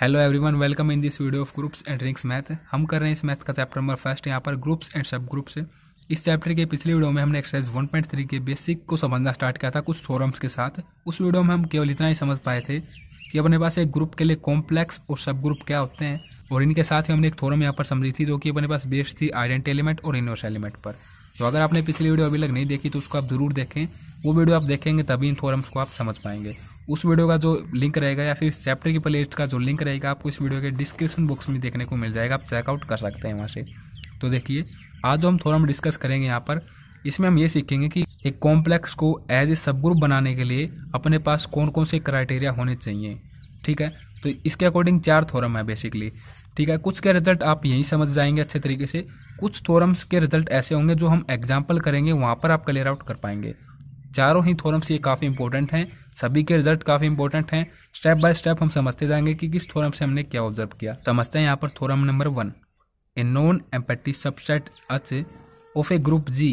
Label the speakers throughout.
Speaker 1: hello everyone welcome in this video of groups and rings math हम कर रहे हैं इस मैथ का चैप्टर नंबर फर्स्ट यहाँ पर ग्रुप्स एंड सब ग्रुप्स इस चैप्टर के पिछले वीडियो में हमने एक्सरसाइज 1.3 के बेसिक को समझना स्टार्ट किया था कुछ थोरम्स के साथ उस वीडियो में हम केवल इतना ही समझ पाए थे कि अपने पास एक ग्रुप के लिए कॉम्प्लेक्स और सब ग्रुप क्या होते हैं और इनके साथ ही हमने एक थोरम यहाँ पर समझी थी जो कि अपने पास बेस्ड थी आइडेंट एलिमेंट और इनवर्स एलिमेंट पर तो अगर आपने पिछली वीडियो अभी तक नहीं देखी तो उसको आप जरूर देखें वो वीडियो आप देखेंगे तभी इन थोरम्स को आप समझ पाएंगे उस वीडियो का जो लिंक रहेगा या फिर चैप्टर की प्लेलिस्ट का जो लिंक रहेगा आपको इस वीडियो के डिस्क्रिप्शन बॉक्स में देखने को मिल जाएगा आप चेकआउट कर सकते हैं वहाँ से तो देखिए आज जो हम थोड़ा हम डिस्कस करेंगे यहाँ पर इसमें हम ये सीखेंगे कि एक कॉम्प्लेक्स को एज ए सब ग्रुप बनाने के लिए अपने पास कौन कौन से क्राइटेरिया होने चाहिए ठीक है तो इसके अकॉर्डिंग चार थोरम है बेसिकली ठीक है कुछ के रिजल्ट आप यहीं समझ जाएंगे अच्छे तरीके से कुछ थोरम्स के रिजल्ट ऐसे होंगे जो हम एग्जाम्पल करेंगे वहाँ पर आप क्लियर आउट कर पाएंगे चारों ही थोरम्स ये काफ़ी इंपॉर्टेंट हैं सभी के रिजल्ट काफी इंपॉर्टेंट हैं स्टेप बाय स्टेप हम समझते जाएंगे कि किस थोरम से हमने क्या ऑब्जर्व किया तो समझते हैं यहाँ पर theorem number one a non empty subset H of a group G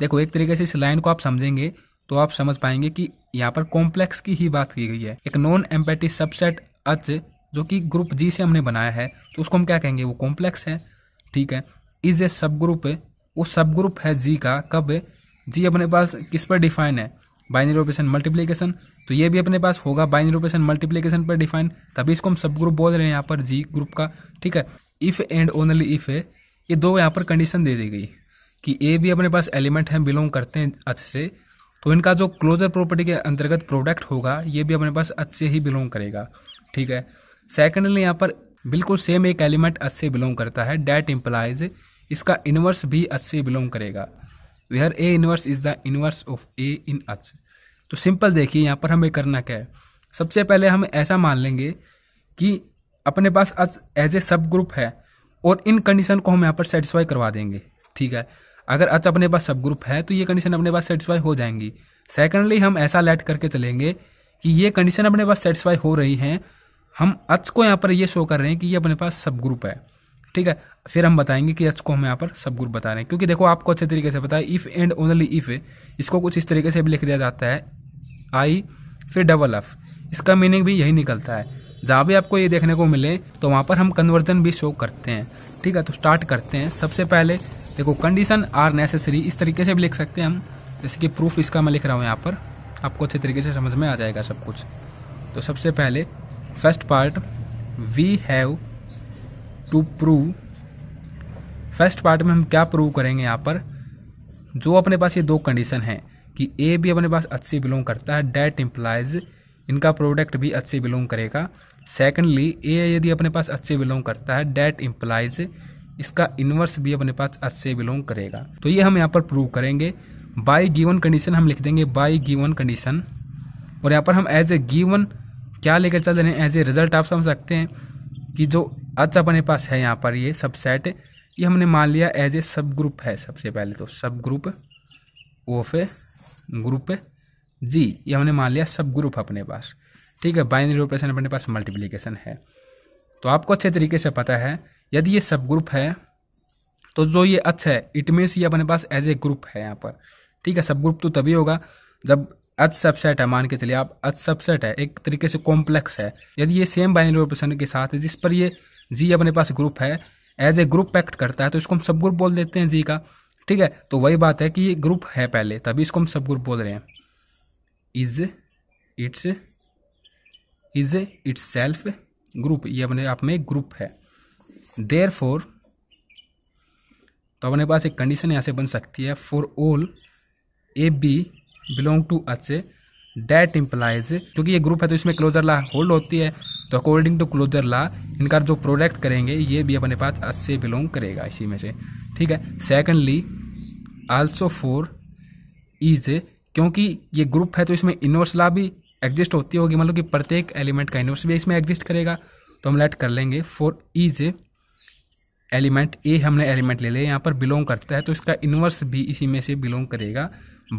Speaker 1: देखो एक तरीके से इस लाइन को आप समझेंगे तो आप समझ पाएंगे कि यहाँ पर कॉम्प्लेक्स की ही बात की गई है एक नॉन एम्पेटी सबसेट अच जो कि ग्रुप जी से हमने बनाया है तो उसको हम क्या कहेंगे वो कॉम्प्लेक्स है ठीक है इज ए सब ग्रुप वो सब ग्रुप है जी का कब जी अपने पास किस पर डिफाइन है बाइनरी ऑपरेशन मल्टीप्लीकेशन तो ये भी अपने पास होगा बाइनरी ऑपरेशन मल्टीप्लीकेशन पर डिफाइन तभी इसको हम सब ग्रुप बोल रहे हैं यहाँ पर जी ग्रुप का ठीक है इफ एंड ओनली इफ है ये दो यहाँ पर कंडीशन दे दी गई कि ए भी अपने पास एलिमेंट हैं बिलोंग करते हैं अच्छे से तो इनका जो क्लोजर प्रॉपर्टी के अंतर्गत प्रोडक्ट होगा ये भी अपने पास अच्छे ही बिलोंग करेगा ठीक है सेकेंडली यहाँ पर बिल्कुल सेम एक एलिमेंट अच्छे बिलोंग करता है डैट इम्प्लाइज इसका इनवर्स भी अच्छे बिलोंग करेगा where a inverse is the inverse of a in H तो सिंपल देखिए यहाँ पर हमें करना क्या है सबसे पहले हम ऐसा मान लेंगे कि अपने पास आज एज ए सब ग्रुप है और इन कंडीशन को हम यहाँ पर सेटिस्फाई करवा देंगे ठीक है अगर आज अपने पास सब ग्रुप है तो ये कंडीशन अपने पास सेटिस्फाई हो जाएंगी सेकेंडली हम ऐसा लेट करके चलेंगे कि ये कंडीशन अपने पास सेटिस्फाई हो रही हैं हम अच को यहाँ पर ये शो कर रहे हैं कि ये अपने पास सब ग्रुप है ठीक है फिर हम बताएंगे कि अच्छ को हम यहाँ पर सब ग्रुप बता रहे हैं क्योंकि देखो आपको अच्छे तरीके से पता है इफ़ एंड ओनली इफ़ इसको कुछ इस तरीके से भी लिख दिया जाता है आई फिर डबल एफ इसका मीनिंग भी यही निकलता है जहाँ भी आपको ये देखने को मिले तो वहाँ पर हम कन्वर्जन भी शो करते हैं ठीक है तो स्टार्ट करते हैं सबसे पहले देखो कंडीशन आर नेसेसरी इस तरीके से भी लिख सकते हैं हम जैसे कि प्रूफ इसका मैं लिख रहा हूँ यहाँ पर आपको अच्छे तरीके से समझ में आ जाएगा सब कुछ तो सबसे पहले first part we have to prove first part में हम क्या प्रूव करेंगे यहाँ पर जो अपने पास ये दो कंडीशन हैं कि ए भी अपने पास अच्छी बिलोंग करता है डेट इम्प्लाइज इनका प्रोडक्ट भी अच्छे बिलोंग करेगा सेकेंडली ए यदि अपने पास अच्छे बिलोंग करता है डेट इम्प्लाइज इसका इन्वर्स भी अपने पास अच्छे बिलोंग करेगा तो ये हम यहाँ पर प्रूव करेंगे बाई गिवन कंडीशन हम लिख देंगे बाई गिवन कंडीशन और यहाँ पर हम एज ए गिवन क्या लेकर चल रहे हैं एज ए रिजल्ट आप समझ सकते हैं कि जो अच्छा अपने पास है यहाँ पर ये सबसेट ये हमने मान लिया एज ए सब ग्रुप है सबसे पहले तो सब ग्रुप ऑफ ए ग्रुप है जी ये हमने मान लिया सब ग्रुप अपने पास ठीक है बाइनरी ऑपरेशन अपने पास मल्टीप्लीकेशन है तो आपको अच्छे तरीके से पता है यदि ये सब ग्रुप है तो जो ये अच्छा है इट मीन्स ये अपने पास एज ए ग्रुप है यहाँ पर ठीक है सब ग्रुप तो तभी होगा जब अच सबसेट है मान के चलिए आप अच सबसेट है एक तरीके से कॉम्प्लेक्स है यदि ये सेम बाइनरी ऑपरेशन के साथ जिस पर ये जी अपने पास ग्रुप है एज ए ग्रुप एक्ट करता है तो इसको हम सब ग्रुप बोल देते हैं जी का ठीक है तो वही बात है कि ये ग्रुप है पहले तभी इसको हम सब ग्रुप बोल रहे हैं is its is itself group ये अपने आप में ग्रुप है देयर फोर तो अपने पास एक कंडीशन यहाँ से बन सकती है for all a b belong to H that implies क्योंकि ये ग्रुप है तो इसमें क्लोजर ला होल्ड होती है तो अकॉर्डिंग टू क्लोजर ला इनका जो प्रोडक्ट करेंगे ये भी अपने पास अच से बिलोंग करेगा इसी में से ठीक है सेकेंडली आल्सो फोर इज क्योंकि ये ग्रुप है तो इसमें इनवर्स ला भी एग्जिस्ट होती होगी मतलब कि प्रत्येक एलिमेंट का इनवर्स भी इसमें एग्जिस्ट करेगा तो हम लेट कर लेंगे फोर इज एलिमेंट ए हमने एलिमेंट ले लिया यहाँ पर बिलोंग करता है तो इसका इनवर्स भी इसी में से बिलोंग करेगा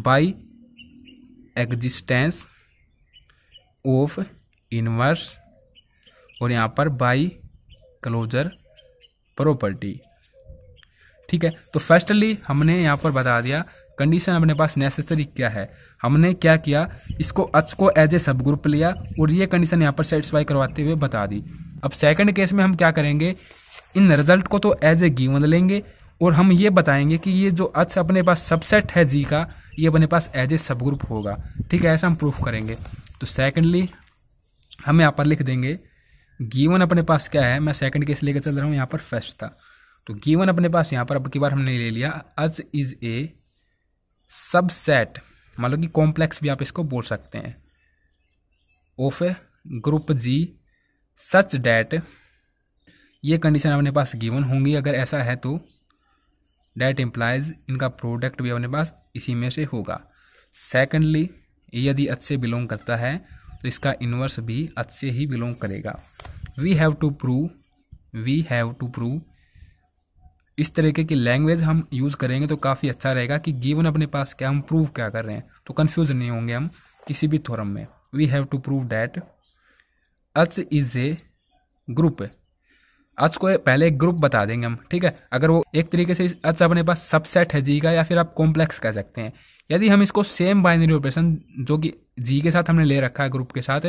Speaker 1: बाई एग्जिस्टेंस ऑफ इनवर्स और यहाँ पर बाई क्लोजर प्रॉपर्टी ठीक है तो फर्स्टली हमने यहाँ पर बता दिया कंडीशन अपने पास नेसेसरी क्या है हमने क्या किया इसको अच को एज ए सब ग्रुप लिया और ये कंडीशन यहाँ पर सेटिस्फाई करवाते हुए बता दी अब सेकंड केस में हम क्या करेंगे इन रिजल्ट को तो एज ए गिवन लेंगे और हम ये बताएंगे कि ये जो अच अपने पास सबसेट है जी का ये अपने पास एज ए सब ग्रुप होगा ठीक है ऐसा हम प्रूफ करेंगे तो सेकंडली हम यहाँ पर लिख देंगे गीवन अपने पास क्या है मैं सेकंड केस लेकर चल रहा हूँ यहाँ पर फर्स्ट था तो गिवन अपने पास यहाँ पर अब की बार हमने ले लिया अज इज ए सबसेट मतलब कि कॉम्प्लेक्स भी आप इसको बोल सकते हैं of group G such that ये कंडीशन अपने पास गिवन होंगी अगर ऐसा है तो डैट इम्प्लाइज इनका प्रोडक्ट भी अपने पास इसी में से होगा सेकेंडली यदि अच्छे बिलोंग करता है तो इसका इन्वर्स भी अच्छे ही बिलोंग करेगा we have to prove we have to prove इस तरीके की लैंग्वेज हम यूज़ करेंगे तो काफ़ी अच्छा रहेगा कि गिवन अपने पास क्या हम प्रूव क्या कर रहे हैं तो कन्फ्यूज नहीं होंगे हम किसी भी थोरम में we have to prove that H is a group H को पहले एक ग्रुप बता देंगे हम ठीक है अगर वो एक तरीके से अच अपने पास सबसेट है जी का या फिर आप कॉम्प्लेक्स कह सकते हैं यदि हम इसको सेम बाइनरी ऑपरेशन जो कि जी के साथ हमने ले रखा है ग्रुप के साथ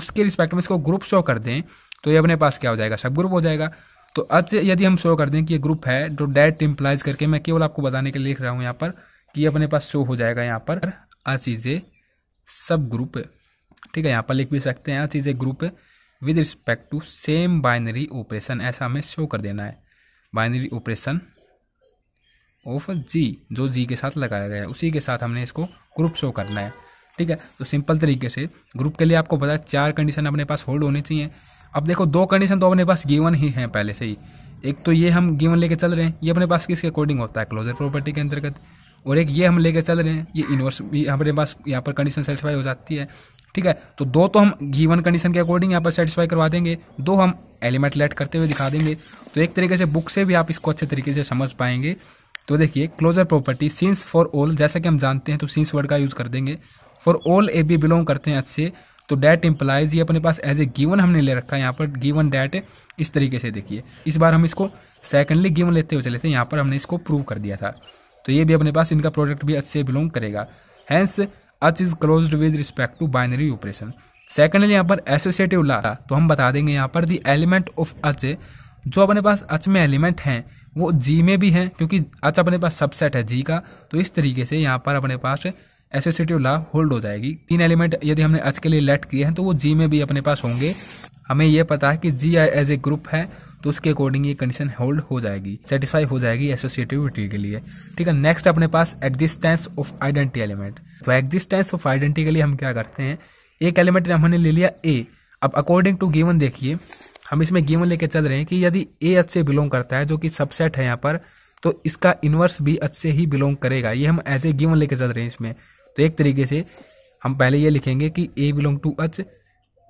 Speaker 1: उसके रिस्पेक्ट में इसको ग्रुप शो कर दें तो ये अपने पास क्या हो जाएगा सब ग्रुप हो जाएगा तो आज यदि हम शो कर दें कि ये ग्रुप है तो डेट इम्प्लाइज करके मैं केवल आपको बताने के लिए लिख रहा हूँ यहाँ पर कि अपने पास शो हो जाएगा यहाँ पर आज इज ए सब ग्रुप ठीक है यहाँ पर लिख भी सकते हैं H is a group with respect to same binary operation ऐसा हमें शो कर देना है बाइनरी ऑपरेशन ऑफ जी जो जी के साथ लगाया गया है उसी के साथ हमने इसको ग्रुप शो करना है ठीक है तो सिंपल तरीके से ग्रुप के लिए आपको पता है चार कंडीशन अपने पास होल्ड होनी चाहिए अब देखो दो कंडीशन तो अपने पास गिवन ही है पहले से ही एक तो ये हम गिवन लेके चल रहे हैं ये अपने पास किसके अकॉर्डिंग होता है क्लोजर प्रॉपर्टी के अंतर्गत और एक ये हम लेके चल रहे हैं ये इनवर्स भी हमारे पास यहाँ पर कंडीशन सेटिस्फाई हो जाती है ठीक है तो दो तो हम गिवन कंडीशन के अकॉर्डिंग यहाँ पर सेटिस्फाई करवा देंगे दो हम एलिमेंट लेट करते हुए दिखा देंगे तो एक तरीके से बुक से भी आप इसको अच्छे तरीके से समझ पाएंगे तो देखिए closure property since for all जैसा कि हम जानते हैं तो सिंस वर्ड का यूज कर देंगे for all a b belong करते हैं अच्छे तो डैट इम्प्लाइज ये अपने पास एज ए गिवन हमने ले रखा है यहाँ पर गिवन डैट इस तरीके से देखिए इस बार हम इसको सेकंडली गिवन लेते हुए चले थे यहाँ पर हमने इसको प्रूव कर दिया था तो ये भी अपने पास इनका प्रोडक्ट भी अच्छे बिलोंग करेगा hence H is close with respect to binary operation secondly यहाँ पर एसोसिएटिव ला तो हम बता देंगे यहाँ पर दी एलिमेंट ऑफ अच जो अपने पास अच में एलिमेंट हैं वो जी में भी हैं क्योंकि अच अपने पास सबसेट है जी का तो इस तरीके से यहाँ पर अपने पास एसोसिएटिव ला होल्ड हो जाएगी तीन एलिमेंट यदि हमने एच के लिए लेट किए हैं तो वो जी में भी अपने पास होंगे हमें यह पता है कि जी एज ए ग्रुप है तो उसके अकॉर्डिंग ये कंडीशन होल्ड हो जाएगी सेटिस्फाई हो जाएगी एसोसिएटिविटी के लिए ठीक है नेक्स्ट अपने पास एग्जिस्टेंस ऑफ आइडेंटिटी एलिमेंट तो एग्जिस्टेंस ऑफ आइडेंटिटी के लिए हम क्या करते हैं एक एलिमेंट हमने ले लिया ए अब अकॉर्डिंग टू गिवन देखिए हम इसमें गिवन लेके चल रहे हैं कि यदि ए एच से बिलोंग करता है जो कि सबसेट है यहाँ पर तो इसका इनवर्स भी एच से ही बिलोंग करेगा ये हम एज ए गिवन लेके चल रहे हैं इसमें तो एक तरीके से हम पहले ये लिखेंगे कि ए बिलोंग टू एच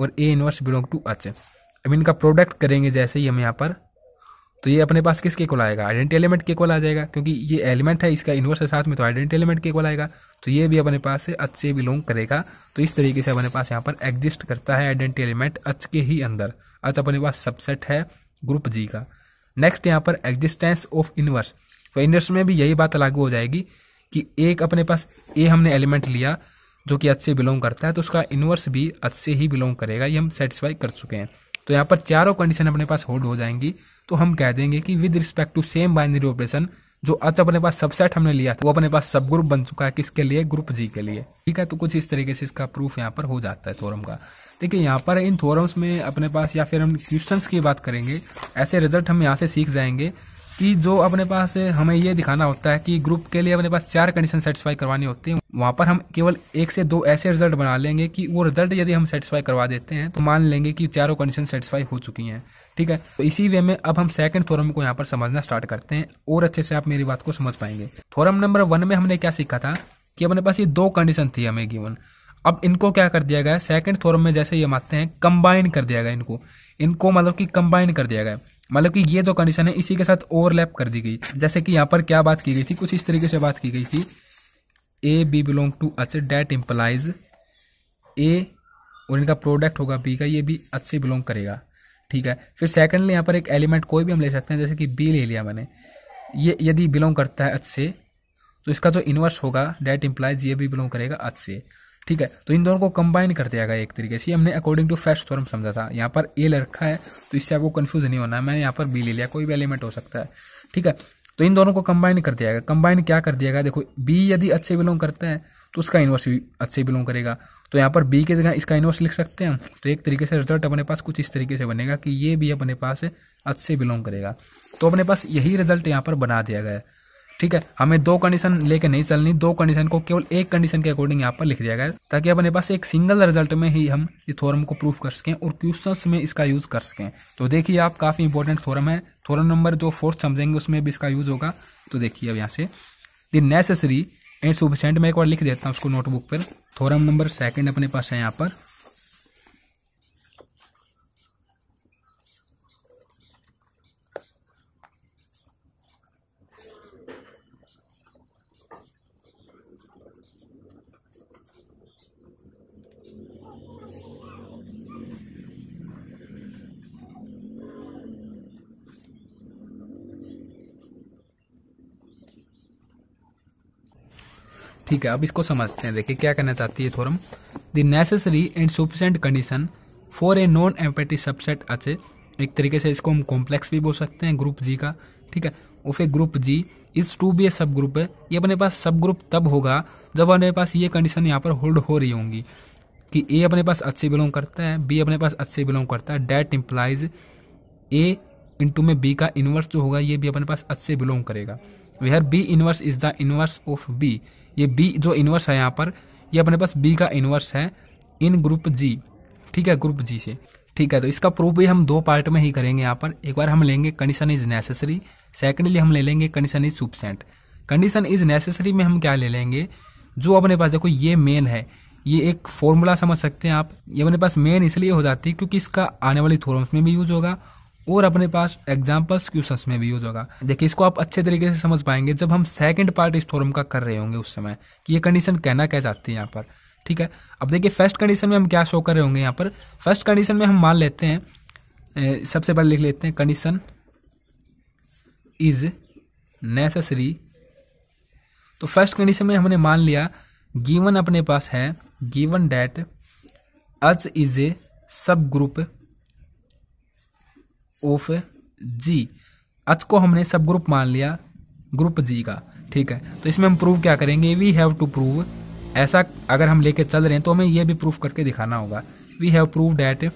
Speaker 1: और a inverse belong to H अब इनका प्रोडक्ट करेंगे जैसे ही हम यहाँ पर तो ये अपने पास किसके इक्वल आएगा आइडेंटी एलिमेंट के कोल आ जाएगा क्योंकि ये एलिमेंट है इसका इनवर्स के साथ में तो आइडेंटी एलिमेंट के कोल आएगा तो ये भी अपने पास से बिलोंग करेगा तो इस तरीके से अपने पास यहाँ पर एग्जिस्ट करता है आइडेंटी एलिमेंट अच के ही अंदर अच अपने पास सबसेट है ग्रुप जी का नेक्स्ट यहाँ पर एग्जिस्टेंस ऑफ इनवर्स तो इनवर्स में भी यही बात लागू हो जाएगी कि एक अपने पास ए हमने एलिमेंट लिया जो कि अच्छे से बिलोंग करता है तो उसका इन्वर्स भी अच्छे से ही बिलोंग करेगा ये हम सेटिस्फाई कर चुके हैं तो यहाँ पर चारों कंडीशन अपने पास होल्ड हो जाएंगी तो हम कह देंगे कि with respect to same binary operation जो अच अपने पास सबसेट हमने लिया था वो अपने पास सब ग्रुप बन चुका है किसके लिए ग्रुप जी के लिए ठीक है तो कुछ इस तरीके से इसका प्रूफ यहाँ पर हो जाता है थोरम का देखिए यहाँ पर इन थोरम्स में अपने पास या फिर हम क्वेश्चन की बात करेंगे ऐसे रिजल्ट हम यहाँ से सीख जाएंगे कि जो अपने पास हमें ये दिखाना होता है कि ग्रुप के लिए अपने पास चार कंडीशन सेटिस्फाई करवानी होती है वहाँ पर हम केवल एक से दो ऐसे रिजल्ट बना लेंगे कि वो रिजल्ट यदि हम सेटिस्फाई करवा देते हैं तो मान लेंगे कि चारों कंडीशन सेटिस्फाई हो चुकी हैं ठीक है तो इसी वे में अब हम सेकंड थोरम को यहाँ पर समझना स्टार्ट करते हैं और अच्छे से आप मेरी बात को समझ पाएंगे थोरम नंबर वन में हमने क्या सीखा था कि अपने पास ये दो कंडीशन थी हमें गिवन अब इनको क्या कर दिया गया सेकंड थोरम में जैसे ये मानते हैं कंबाइन कर दिया गया इनको इनको मतलब कि कंबाइन कर दिया गया मतलब कि ये जो कंडीशन है इसी के साथ ओवरलैप कर दी गई जैसे कि यहाँ पर क्या बात की गई थी कुछ इस तरीके से बात की गई थी a b belong to H that implies a और इनका प्रोडक्ट होगा बी का ये भी अच से बिलोंग करेगा ठीक है फिर सेकेंडली यहाँ पर एक एलिमेंट कोई भी हम ले सकते हैं जैसे कि बी ले लिया मैंने ये यदि बिलोंग करता है अच से तो इसका जो इन्वर्स होगा डैट इम्प्लाइज ये भी बिलोंग करेगा अच से ठीक है तो इन दोनों को कंबाइन कर दिया गया एक तरीके से हमने अकॉर्डिंग टू फर्स्ट थ्योरम समझा था यहाँ पर ए रखा है तो इससे आपको कन्फ्यूज नहीं होना है मैंने यहाँ पर बी ले लिया कोई भी एलिमेंट हो सकता है ठीक है तो इन दोनों को कंबाइन कर दिया गया कंबाइन क्या कर दिया गया देखो बी यदि अच्छे बिलोंग करते हैं तो उसका इनवर्स भी अच्छे बिलोंग करेगा तो यहाँ पर बी की जगह इसका इनवर्स लिख सकते हैं हम तो एक तरीके से रिजल्ट अपने पास कुछ इस तरीके से बनेगा कि ये भी अपने पास अच्छे बिलोंग करेगा तो अपने पास यही रिजल्ट यहाँ पर बना दिया गया है ठीक है हमें दो कंडीशन लेके नहीं चलनी दो कंडीशन को केवल एक कंडीशन के अकॉर्डिंग यहाँ पर लिख दिया गया ताकि अपने पास एक सिंगल रिजल्ट में ही हम इस थोरम को प्रूफ कर सकें और क्वेश्चन में इसका यूज कर सकें तो देखिए आप काफी इंपॉर्टेंट थोरम है थोरम नंबर जो फोर्थ समझेंगे उसमें भी इसका यूज होगा तो देखिए अब यहाँ से द नेसेसरी एंड सुफिशेंट मैं एक बार लिख देता हूँ उसको नोटबुक पर थोरम नंबर सेकेंड अपने पास है यहाँ पर ठीक है अब इसको समझते हैं देखिए क्या कहना चाहती है theorem the necessary and sufficient condition for a non empty subset H एक तरीके से इसको हम कॉम्प्लेक्स भी बोल सकते हैं ग्रुप जी का ठीक है ऑफ ए ग्रुप जी इस to be a subgroup है ये अपने पास सब ग्रुप तब होगा जब अपने पास ये कंडीशन यहाँ पर होल्ड हो रही होंगी कि ए अपने पास अच्छे बिलोंग करता है बी अपने पास अच्छे बिलोंग करता है डैट इम्प्लाइज ए इंटू में बी का इन्वर्स जो होगा ये भी अपने पास अच्छे बिलोंग करेगा where b inverse is the inverse of b ये बी जो इनवर्स है यहाँ पर ये अपने पास बी का इनवर्स है इन ग्रुप जी ठीक है ग्रुप जी से ठीक है तो इसका प्रूफ भी हम दो पार्ट में ही करेंगे यहाँ पर एक बार हम लेंगे कंडीशन इज नेसेसरी सेकेंडली हम ले लेंगे condition is sufficient condition is necessary में हम क्या ले लेंगे जो अपने पास देखो ये मेन है ये एक फॉर्मूला समझ सकते हैं आप ये अपने पास मेन इसलिए हो जाती है क्योंकि इसका आने वाली थोरम्स में भी यूज होगा और अपने पास एग्जाम्पल्स क्वेश्चन में भी यूज होगा देखिए इसको आप अच्छे तरीके से समझ पाएंगे जब हम सेकंड पार्ट इस थोरम का कर रहे होंगे उस समय कि ये कंडीशन कहना कह जाती है यहाँ पर ठीक है अब देखिए फर्स्ट कंडीशन में हम क्या शो कर रहे होंगे यहाँ पर फर्स्ट कंडीशन में हम मान लेते हैं सबसे पहले लिख लेते हैं कंडीशन इज नेसेसरी तो फर्स्ट कंडीशन में हमने मान लिया गिवन अपने पास है given that H is a subgroup of ji H को हमने सब ग्रुप मान लिया ग्रुप जी का ठीक है तो इसमें हम प्रूव क्या करेंगे वी हैव टू प्रूव ऐसा अगर हम लेके चल रहे हैं तो हमें यह भी प्रूफ करके दिखाना होगा वी हैव प्रूव डैट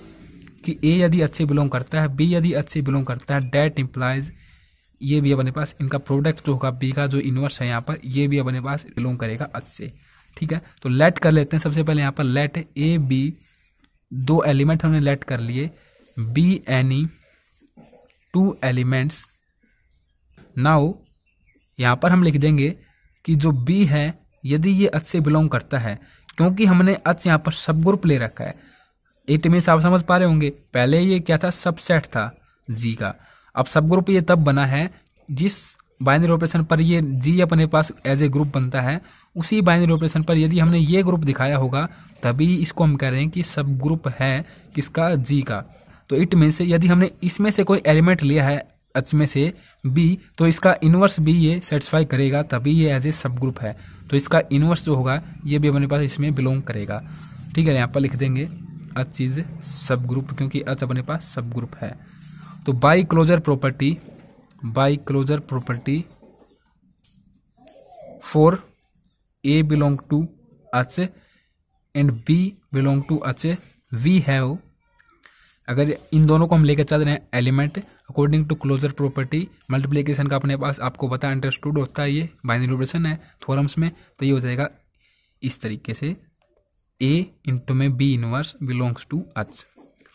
Speaker 1: कि ए यदि अच्छे बिलोंग करता है बी यदि अच्छे बिलोंग करता है डैट इम्प्लाइज ये भी अपने पास इनका प्रोडक्ट जो होगा बी का जो इनवर्स है यहाँ पर ये भी अपने पास बिलोंग करेगा अच्छे ठीक है तो लेट कर लेते हैं सबसे पहले यहाँ पर लेट ए बी दो एलिमेंट हमने लेट कर लिए b any two elements now यहाँ पर हम लिख देंगे कि जो बी है यदि ये अच से बिलोंग करता है क्योंकि हमने अच यहाँ पर सब ग्रुप ले रखा है इट मीन आप समझ पा रहे होंगे पहले ये क्या था सबसेट था जी का अब सब ग्रुप ये तब बना है जिस बाइनरी ऑपरेशन पर ये जी अपने पास एज ए ग्रुप बनता है उसी बाइनरी ऑपरेशन पर यदि हमने ये ग्रुप दिखाया होगा तभी इसको हम कह रहे हैं कि सब ग्रुप है किसका जी का तो इट मीन्स यदि हमने इसमें से कोई एलिमेंट लिया है एच में से बी तो इसका इनवर्स भी ये सेटिस्फाई करेगा तभी ये एज ए सब ग्रुप है तो इसका इनवर्स जो होगा ये भी अपने पास इसमें बिलोंग करेगा ठीक है यहाँ पर लिख देंगे एच इज सब ग्रुप क्योंकि एच अपने पास सब ग्रुप है तो by closure property by closure property for a belong to H and b belong to H we have अगर इन दोनों को हम लेकर चल रहे हैं element according to closure property multiplication का अपने पास आपको पता अंडरस्टूड होता है ये बाइनरी ऑपरेशन है थोरम्स में तो ये हो जाएगा इस तरीके से ए इंटू में b inverse belongs to H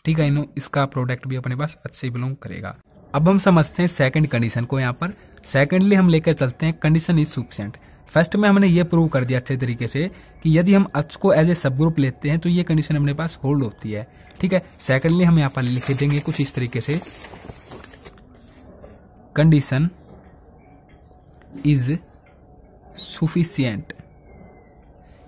Speaker 1: ठीक है इनो इसका प्रोडक्ट भी अपने पास से बिलोंग करेगा अब हम समझते हैं सेकंड कंडीशन को यहाँ पर सेकंडली हम लेकर चलते हैं कंडीशन इज सुपसेंट फर्स्ट में हमने ये प्रूव कर दिया अच्छे तरीके से कि यदि हम अच को एज ए सब ग्रुप लेते हैं तो ये कंडीशन हमारे पास होल्ड होती है ठीक है सेकेंडली हम यहाँ पर लिख देंगे कुछ इस तरीके से कंडीशन इज सुफिशियंट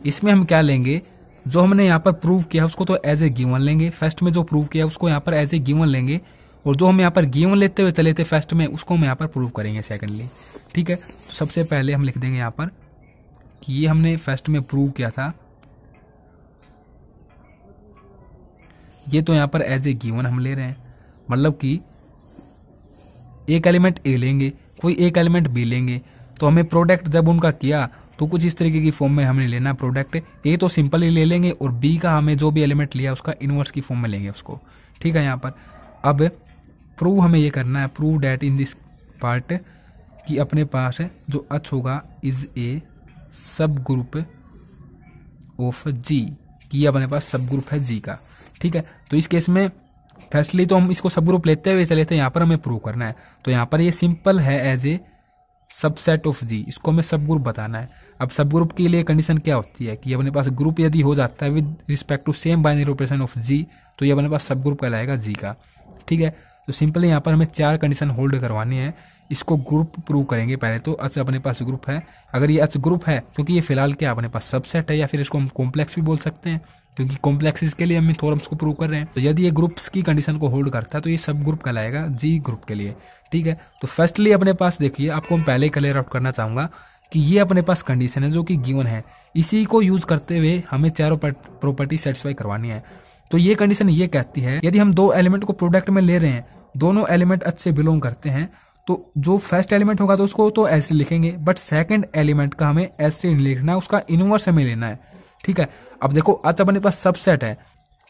Speaker 1: इसमें हम क्या लेंगे जो हमने यहाँ पर प्रूव किया उसको तो एज ए गिवन लेंगे फर्स्ट में जो प्रूव किया उसको यहाँ पर एज ए गिवन लेंगे और जो हम यहाँ पर गेवन लेते हुए चले थे फर्स्ट में उसको हम यहाँ पर प्रूव करेंगे सेकंडली ठीक है तो सबसे पहले हम लिख देंगे यहाँ पर कि ये हमने फर्स्ट में प्रूव किया था ये तो यहाँ पर एज ए गेवन हम ले रहे हैं मतलब कि एक एलिमेंट ए लेंगे कोई एक एलिमेंट बी लेंगे तो हमें प्रोडक्ट जब उनका किया तो कुछ इस तरीके की फॉर्म में हमने लेना प्रोडक्ट ए तो सिंपल ही ले लेंगे और बी का हमें जो भी एलिमेंट लिया उसका इनवर्स की फॉर्म में लेंगे उसको ठीक है यहाँ पर अब प्रूव हमें ये करना है prove that in this part कि अपने पास है जो अच होगा is a subgroup of जी कि यह अपने पास सब ग्रुप है जी का ठीक है तो इस केस में फैसली तो हम इसको सब ग्रुप लेते हुए चले थे तो यहाँ पर हमें प्रूव करना है तो यहाँ पर ये सिंपल है as a subset of G इसको हमें सब ग्रुप बताना है अब सब ग्रुप के लिए कंडीशन क्या होती है कि अपने पास ग्रुप यदि हो जाता है with respect to same binary operation of G तो ये अपने पास सब ग्रुप कहलाएगा जी का ठीक है तो सिंपली यहाँ पर हमें चार कंडीशन होल्ड करवानी है इसको ग्रुप प्रूव करेंगे पहले तो अच अच्छा, अपने पास ग्रुप है अगर ये अच अच्छा ग्रुप है क्योंकि ये फिलहाल क्या अपने पास सबसेट है या फिर इसको हम कॉम्प्लेक्स भी बोल सकते हैं क्योंकि कॉम्प्लेक्सेस के लिए हम थोरम्स को प्रूव कर रहे हैं तो यदि ये ग्रुप्स की कंडीशन को होल्ड करता है तो ये सब ग्रुप कहलाएगा जी ग्रुप के लिए ठीक है तो फर्स्टली अपने पास देखिए आपको हम पहले क्लियर आउट करना चाहूंगा कि ये अपने पास कंडीशन है जो कि गिवन है इसी को यूज करते हुए हमें चारों प्रॉपर्टी सेटिस्फाई करवानी है तो ये कंडीशन ये कहती है यदि हम दो एलिमेंट को प्रोडक्ट में ले रहे हैं दोनों एलिमेंट अच्छे बिलोंग करते हैं तो जो फर्स्ट एलिमेंट होगा तो उसको तो ऐसे लिखेंगे बट सेकंड एलिमेंट का हमें ऐसे नहीं लिखना है उसका इनवर्स हमें लेना है ठीक है अब देखो अच्छा अपने पास सबसेट है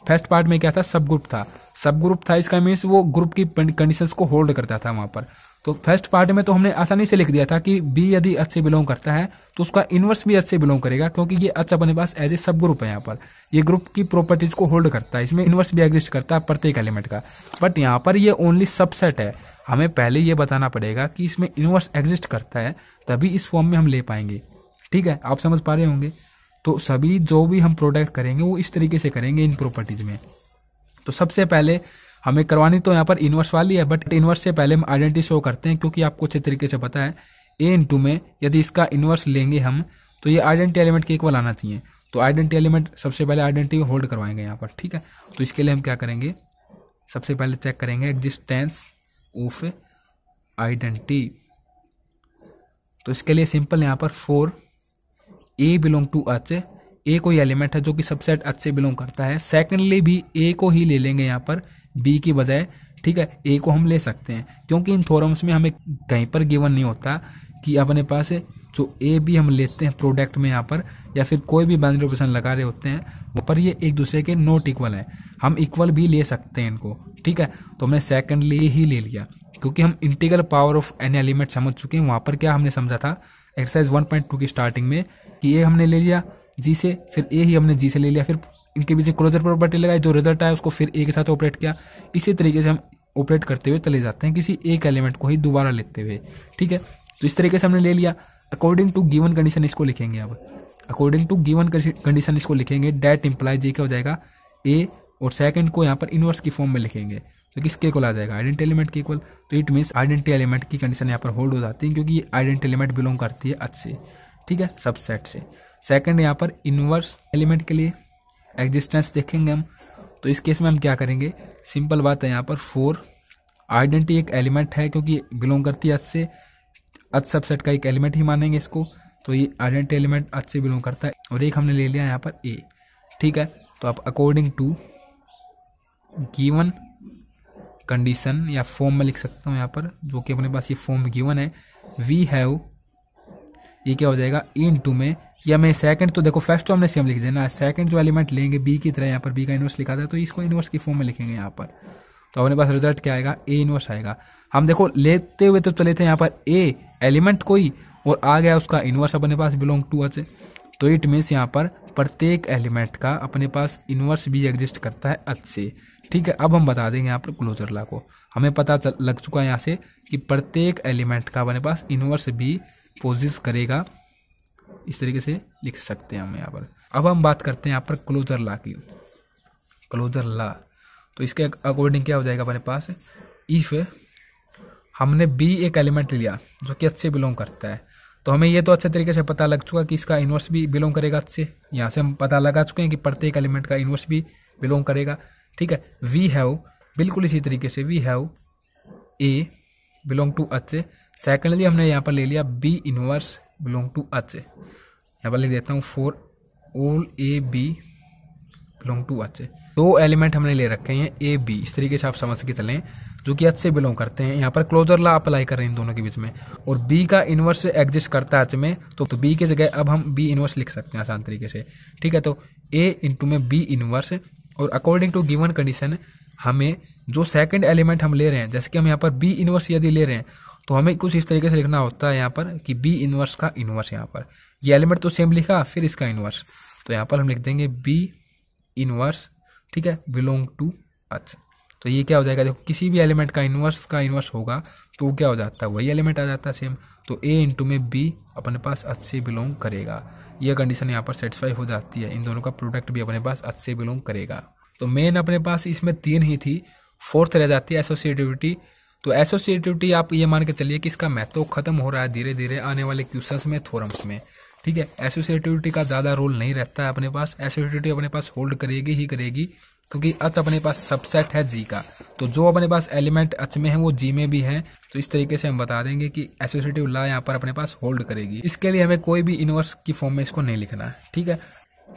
Speaker 1: फर्स्ट पार्ट में क्या था सब ग्रुप था सब ग्रुप था इसका मीन्स वो ग्रुप की कंडीशंस को होल्ड करता था वहां पर तो फर्स्ट पार्ट में तो हमने आसानी से लिख दिया था कि बी यदि अच से बिलोंग करता है तो उसका इनवर्स भी अच से बिलोंग करेगा क्योंकि ये अच अपने पास एज ए सब ग्रुप है यहाँ पर ये ग्रुप की प्रॉपर्टीज को होल्ड करता है इसमें इनवर्स भी एग्जिस्ट करता है प्रत्येक एलिमेंट का बट यहाँ पर ये ओनली सबसेट है हमें पहले ये बताना पड़ेगा कि इसमें इनवर्स एग्जिस्ट करता है तभी इस फॉर्म में हम ले पाएंगे ठीक है आप समझ पा रहे होंगे तो सभी जो भी हम प्रोडक्ट करेंगे वो इस तरीके से करेंगे इन प्रॉपर्टीज में तो सबसे पहले हमें करवानी तो यहाँ पर इनवर्स वाली है बट इनवर्स से पहले हम आइडेंटिटी शो करते हैं क्योंकि आपको अच्छे तरीके से पता है ए इंटू में यदि इसका इनवर्स लेंगे हम तो ये आइडेंटिटी एलिमेंट के इक्वल आना चाहिए तो आइडेंटिटी एलिमेंट सबसे पहले आइडेंटिटी होल्ड करवाएंगे यहाँ पर ठीक है तो इसके लिए हम क्या करेंगे सबसे पहले चेक करेंगे एग्जिस्टेंस ऑफ आइडेंटिटी तो इसके लिए सिंपल यहाँ पर for a belong to H a कोई एलिमेंट है जो कि सबसेट एच से बिलोंग करता है सेकेंडली भी ए को ही ले लेंगे यहाँ पर बी की बजाय ठीक है ए को हम ले सकते हैं क्योंकि इन थोरम्स में हमें कहीं पर गिवन नहीं होता कि अपने पास जो ए भी हम लेते हैं प्रोडक्ट में यहाँ पर या फिर कोई भी बाइनरी ऑपरेशन लगा रहे होते हैं वहाँ पर ये एक दूसरे के नोट इक्वल है हम इक्वल भी ले सकते हैं इनको ठीक है तो हमने सेकेंडली ही ले लिया क्योंकि हम integral power of an element समझ चुके हैं वहाँ पर क्या हमने समझा था एक्सरसाइज 1.2 की स्टार्टिंग में कि ए हमने ले लिया जी से फिर ए ही हमने जी से ले लिया फिर इनके बीच में क्लोजर प्रॉपर्टी लगाई जो रिजल्ट आया उसको फिर ए के साथ ऑपरेट किया इसी तरीके से हम ऑपरेट करते हुए चले जाते हैं किसी एक एलिमेंट को ही दोबारा लेते हुए ठीक है तो इस तरीके से हमने ले लिया अकॉर्डिंग टू गिवन कंडीशन इसको लिखेंगे अब अकॉर्डिंग टू गिवन कंडीशन इसको लिखेंगे डेट इम्प्लाइज ये क्या हो जाएगा ए और सेकंड को यहाँ पर इनवर्स की फॉर्म में लिखेंगे तो किसके इक्वल आ जाएगा आइडेंटी एलिमेंट के इक्वल तो इट मीन्स आइडेंटी एलिमेंट की कंडीशन यहाँ पर होल्ड हो जाती है क्योंकि ये आइडेंटी एलिमेंट बिलोंग करती है अच्छे ठीक है सबसेट से सेकंड यहाँ पर इनवर्स एलिमेंट के लिए एग्जिस्टेंस देखेंगे हम तो इस केस में हम क्या करेंगे सिंपल बात है यहाँ पर फोर आइडेंटिटी एक एलिमेंट है क्योंकि बिलोंग करती है अच से अच सबसेट का एक एलिमेंट ही मानेंगे इसको तो ये आइडेंटिटी एलिमेंट अच से बिलोंग करता है और एक हमने ले लिया यहाँ पर ए ठीक है तो आप अकॉर्डिंग टू गिवन कंडीशन या फॉर्म में लिख सकता हूँ यहाँ पर जो कि अपने पास ये फॉर्म गिवन है वी हैव ये क्या हो जाएगा इन टू में या मैं सेकंड तो देखो फर्स्ट तो हमने सेम लिख देना सेकंड जो एलिमेंट लेंगे बी की तरह यहाँ पर बी का इनवर्स लिखा था तो इसको इनवर्स की फॉर्म में लिखेंगे यहाँ पर तो अपने पास रिजल्ट क्या आएगा ए इनवर्स आएगा हम देखो लेते हुए तो चले थे यहाँ पर ए एलिमेंट कोई और आ गया उसका इनवर्स अपने पास बिलोंग टू अच तो इट मीन्स यहाँ पर प्रत्येक एलिमेंट का अपने पास इनवर्स भी एग्जिस्ट करता है अच से ठीक है अब हम बता देंगे यहाँ पर क्लोजर ला को हमें पता लग चुका है यहाँ से कि प्रत्येक एलिमेंट का अपने पास इनवर्स भी पोजिस करेगा इस तरीके से लिख सकते हैं हम यहाँ पर अब हम बात करते हैं यहाँ पर क्लोजर ला की क्लोजर ला तो इसके अकॉर्डिंग क्या हो जाएगा हमारे पास इफ़ हमने बी एक एलिमेंट लिया जो कि अच्छे बिलोंग करता है तो हमें ये तो अच्छे तरीके से पता लग चुका कि इसका इन्वर्स भी बिलोंग करेगा अच्छे यहाँ से हम पता लगा चुके हैं कि प्रत्येक एलिमेंट का इन्वर्स भी बिलोंग करेगा ठीक है वी हैव बिल्कुल इसी तरीके से we have a belong to H secondly हमने यहाँ पर ले लिया बी इनवर्स बिलोंग टू अच यहाँ पर लिख देता हूँ for all a b belong to H दो एलिमेंट हमने ले रखे हैं ए बी इस तरीके से आप समझ के चलें जो कि एच से बिलोंग करते हैं यहाँ पर क्लोजर ला अप्लाई कर रहे हैं इन दोनों के बीच में और बी का इनवर्स एग्जिस्ट करता है एच में तो, तो बी की जगह अब हम बी इनवर्स लिख सकते हैं आसान तरीके से ठीक है तो ए इंटू में बी इनवर्स और अकॉर्डिंग टू गिवन कंडीशन हमें जो सेकंड एलिमेंट हम ले रहे हैं जैसे कि हम यहाँ पर बी इनवर्स यदि ले रहे हैं तो हमें कुछ इस तरीके से लिखना होता है यहाँ पर कि बी इनवर्स का इनवर्स यहाँ पर ये एलिमेंट तो सेम लिखा फिर इसका इनवर्स तो यहाँ पर हम लिख देंगे बी इनवर्स ठीक है बिलोंग टू अच्छा तो ये क्या हो जाएगा देखो किसी भी एलिमेंट का इनवर्स का इनवर्स होगा तो क्या हो जाता है वही एलिमेंट आ जाता है सेम तो ए इंटू में बी अपने पास अच्छ से बिलोंग करेगा ये कंडीशन यहाँ पर सेटिस्फाई हो जाती है इन दोनों का प्रोडक्ट भी अपने पास अच्छ से बिलोंग करेगा तो मेन अपने पास इसमें तीन ही थी फोर्थ रह जाती है एसोसिएटिविटी तो एसोसिएटिविटी आप ये मान के चलिए कि इसका महत्व खत्म हो रहा है धीरे धीरे आने वाले क्यूसस में थोरम्स में ठीक है एसोसिएटिविटी का ज़्यादा रोल नहीं रहता है अपने पास एसोसिएटिविटी अपने पास होल्ड करेगी ही करेगी क्योंकि अच अपने पास सबसेट है जी का तो जो अपने पास एलिमेंट अच में है वो जी में भी है तो इस तरीके से हम बता देंगे कि एसोसिएटिव ला यहाँ पर अपने पास होल्ड करेगी इसके लिए हमें कोई भी इनवर्स की फॉर्म में इसको नहीं लिखना है ठीक है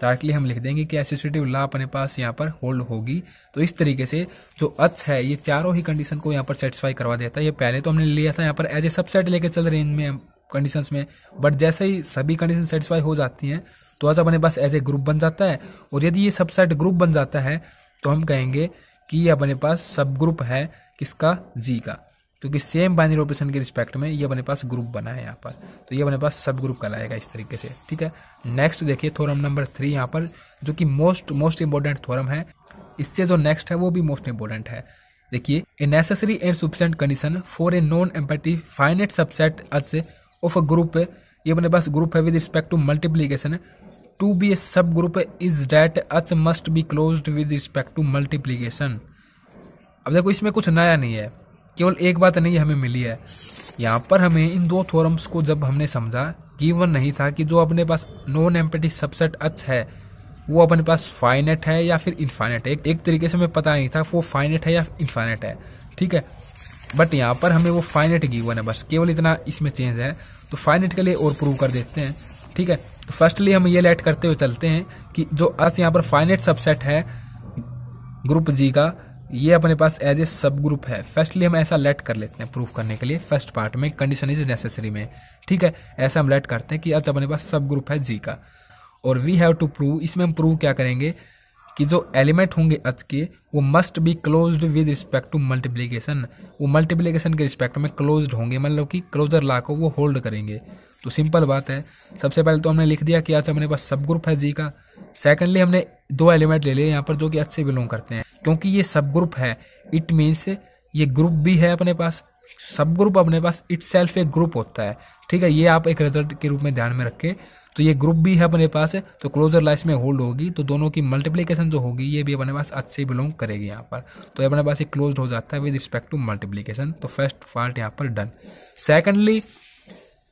Speaker 1: डायरेक्टली हम लिख देंगे कि एसोसिएटिव ला अपने पास यहाँ पर होल्ड होगी तो इस तरीके से जो अच्छ है ये चारों ही कंडीशन को यहाँ पर सेटिस्फाई करवा देता है ये पहले तो हमने लिया था यहाँ पर एज ए सबसेट लेके चल रहे में इनमें कंडीशन में बट जैसे ही सभी कंडीशन सेटिस्फाई हो जाती हैं तो अच अपने पास एज ए ग्रुप बन जाता है और यदि ये सबसेट ग्रुप बन जाता है तो हम कहेंगे कि ये अपने पास सब ग्रुप है किसका जी का क्योंकि सेम बाइनरी ऑपरेशन के रिस्पेक्ट में ये अपने पास ग्रुप बना है यहाँ पर तो ये अपने पास सब ग्रुप कहलाएगा इस तरीके से ठीक है नेक्स्ट देखिए थोरम नंबर थ्री यहाँ पर जो कि मोस्ट मोस्ट इम्पोर्टेंट थोरम है इससे जो नेक्स्ट है वो भी मोस्ट इम्पोर्टेंट है देखिए a necessary and sufficient condition for a non empty finite subset H of a group ये अपने पास ग्रुप है with respect to multiplication to be a subgroup is that H must be close with respect to multiplication अब देखो इसमें कुछ नया नहीं है केवल एक बात नहीं हमें मिली है यहाँ पर हमें इन दो थोरम्स को जब हमने समझा गिवन नहीं था कि जो अपने पास नॉन एम्पेटिक सबसेट अच है वो अपने पास फाइनेट है या फिर इन्फाइनेट है एक, एक तरीके से हमें पता नहीं था वो फाइनेट है या इन्फाइनेट है ठीक है बट यहाँ पर हमें वो फाइनेट गिवन है बस केवल इतना इसमें चेंज है तो फाइनेट के लिए और प्रूव कर देते हैं ठीक है तो फर्स्टली हम ये लेट करते हुए चलते हैं कि जो अस यहाँ पर फाइनेट सबसेट है ग्रुप जी का ये अपने पास एज ए सब ग्रुप है फर्स्टली हम ऐसा लेट कर लेते हैं प्रूफ करने के लिए फर्स्ट पार्ट में कंडीशन इज नेसेसरी में ठीक है ऐसा हम लेट करते हैं कि अच्छा अपने पास सब ग्रुप है जी का और वी हैव टू प्रूव इसमें हम प्रूव क्या करेंगे कि जो एलिमेंट होंगे अच के वो must be closed with respect to multiplication वो मल्टीप्लीकेशन के रिस्पेक्ट में क्लोज्ड होंगे मतलब कि क्लोजर ला को वो होल्ड करेंगे तो सिंपल बात है सबसे पहले तो हमने लिख दिया कि आज अच्छा, अपने पास सब ग्रुप है जी का सेकेंडली हमने दो एलिमेंट ले लिए यहाँ पर जो कि अच्छे बिलोंग करते हैं क्योंकि ये सब ग्रुप है इट मीन्स ये ग्रुप भी है अपने पास सब ग्रुप अपने पास इट सेल्फ एक ग्रुप होता है ठीक है ये आप एक रिजल्ट के रूप में ध्यान में रखें तो ये ग्रुप भी है अपने पास तो क्लोजर लाइस में होल्ड होगी तो दोनों की मल्टीप्लीकेशन जो होगी ये भी अपने पास अच्छे बिलोंग करेगी यहाँ पर तो अपने पास ये क्लोज हो जाता है विद रिस्पेक्ट टू मल्टीप्लीकेशन तो फर्स्ट पार्ट यहाँ पर डन सेकेंडली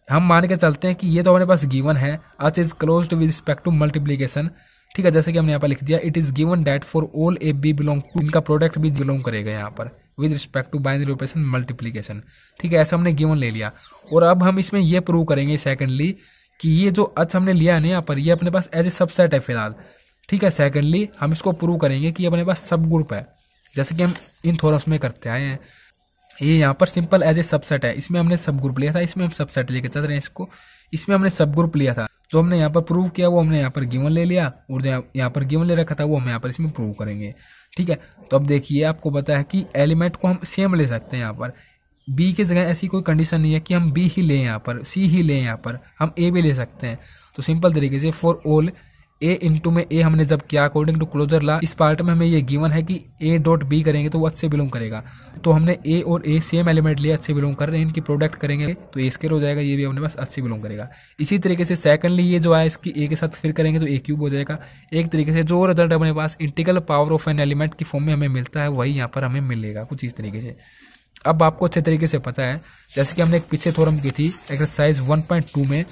Speaker 1: हम मान के चलते हैं कि ये तो हमारे पास गिवन है H is close with respect to multiplication ठीक है जैसे कि हमने यहाँ पर लिख दिया it is given that for all a b belong to इनका प्रोडक्ट भी बिलोंग करेगा यहाँ पर with respect to binary operation multiplication ठीक है ऐसा हमने गिवन ले लिया और अब हम इसमें ये प्रूव करेंगे सेकेंडली कि ये जो अच हमने लिया है ना यहाँ पर ये अपने पास एज ए सबसेट है फिलहाल ठीक है सेकेंडली हम इसको प्रूव करेंगे कि अपने पास सब ग्रुप है जैसे कि हम इन थोरस में करते आए हैं ये यहाँ पर सिंपल एज ए सबसेट है इसमें हमने सब ग्रुप लिया था इसमें हम सबसेट लेके चल रहे हैं इसको इसमें हमने सब ग्रुप लिया था जो हमने यहाँ पर प्रूव किया वो हमने यहाँ पर गिवन ले लिया और जो यहाँ पर गिवन ले रखा था वो हम यहाँ पर इसमें प्रूव करेंगे ठीक है तो अब देखिए आपको पता है कि एलिमेंट को हम सेम ले सकते हैं यहाँ पर बी की जगह ऐसी कोई कंडीशन नहीं है कि हम बी ही लें यहाँ पर सी ही लें यहाँ पर हम ए भी ले सकते हैं तो सिंपल तरीके से फॉर ऑल ए इंटू में ए हमने जब किया अकॉर्डिंग टू क्लोजर ला इस पार्ट में हमें ये गिवन है कि ए डॉट बी करेंगे तो वो अच्छे बिलोंग करेगा तो हमने ए और ए सेम एलिमेंट लिए अच्छे बिलोंग कर रहे हैं इनकी प्रोडक्ट करेंगे तो ए स्केर हो जाएगा ये भी अपने पास अच्छे बिलोंग करेगा इसी तरीके से सेकंडली ये जो है इसकी ए के साथ फिर करेंगे तो ए क्यूब हो जाएगा एक तरीके से जो रिजल्ट अपने पास integral power of an element की फॉर्म में हमें मिलता है वही यहाँ पर हमें मिलेगा कुछ इस तरीके से अब आपको अच्छे तरीके से पता है जैसे कि हमने एक पीछे थोरम की थी एक्सरसाइज 1.2 में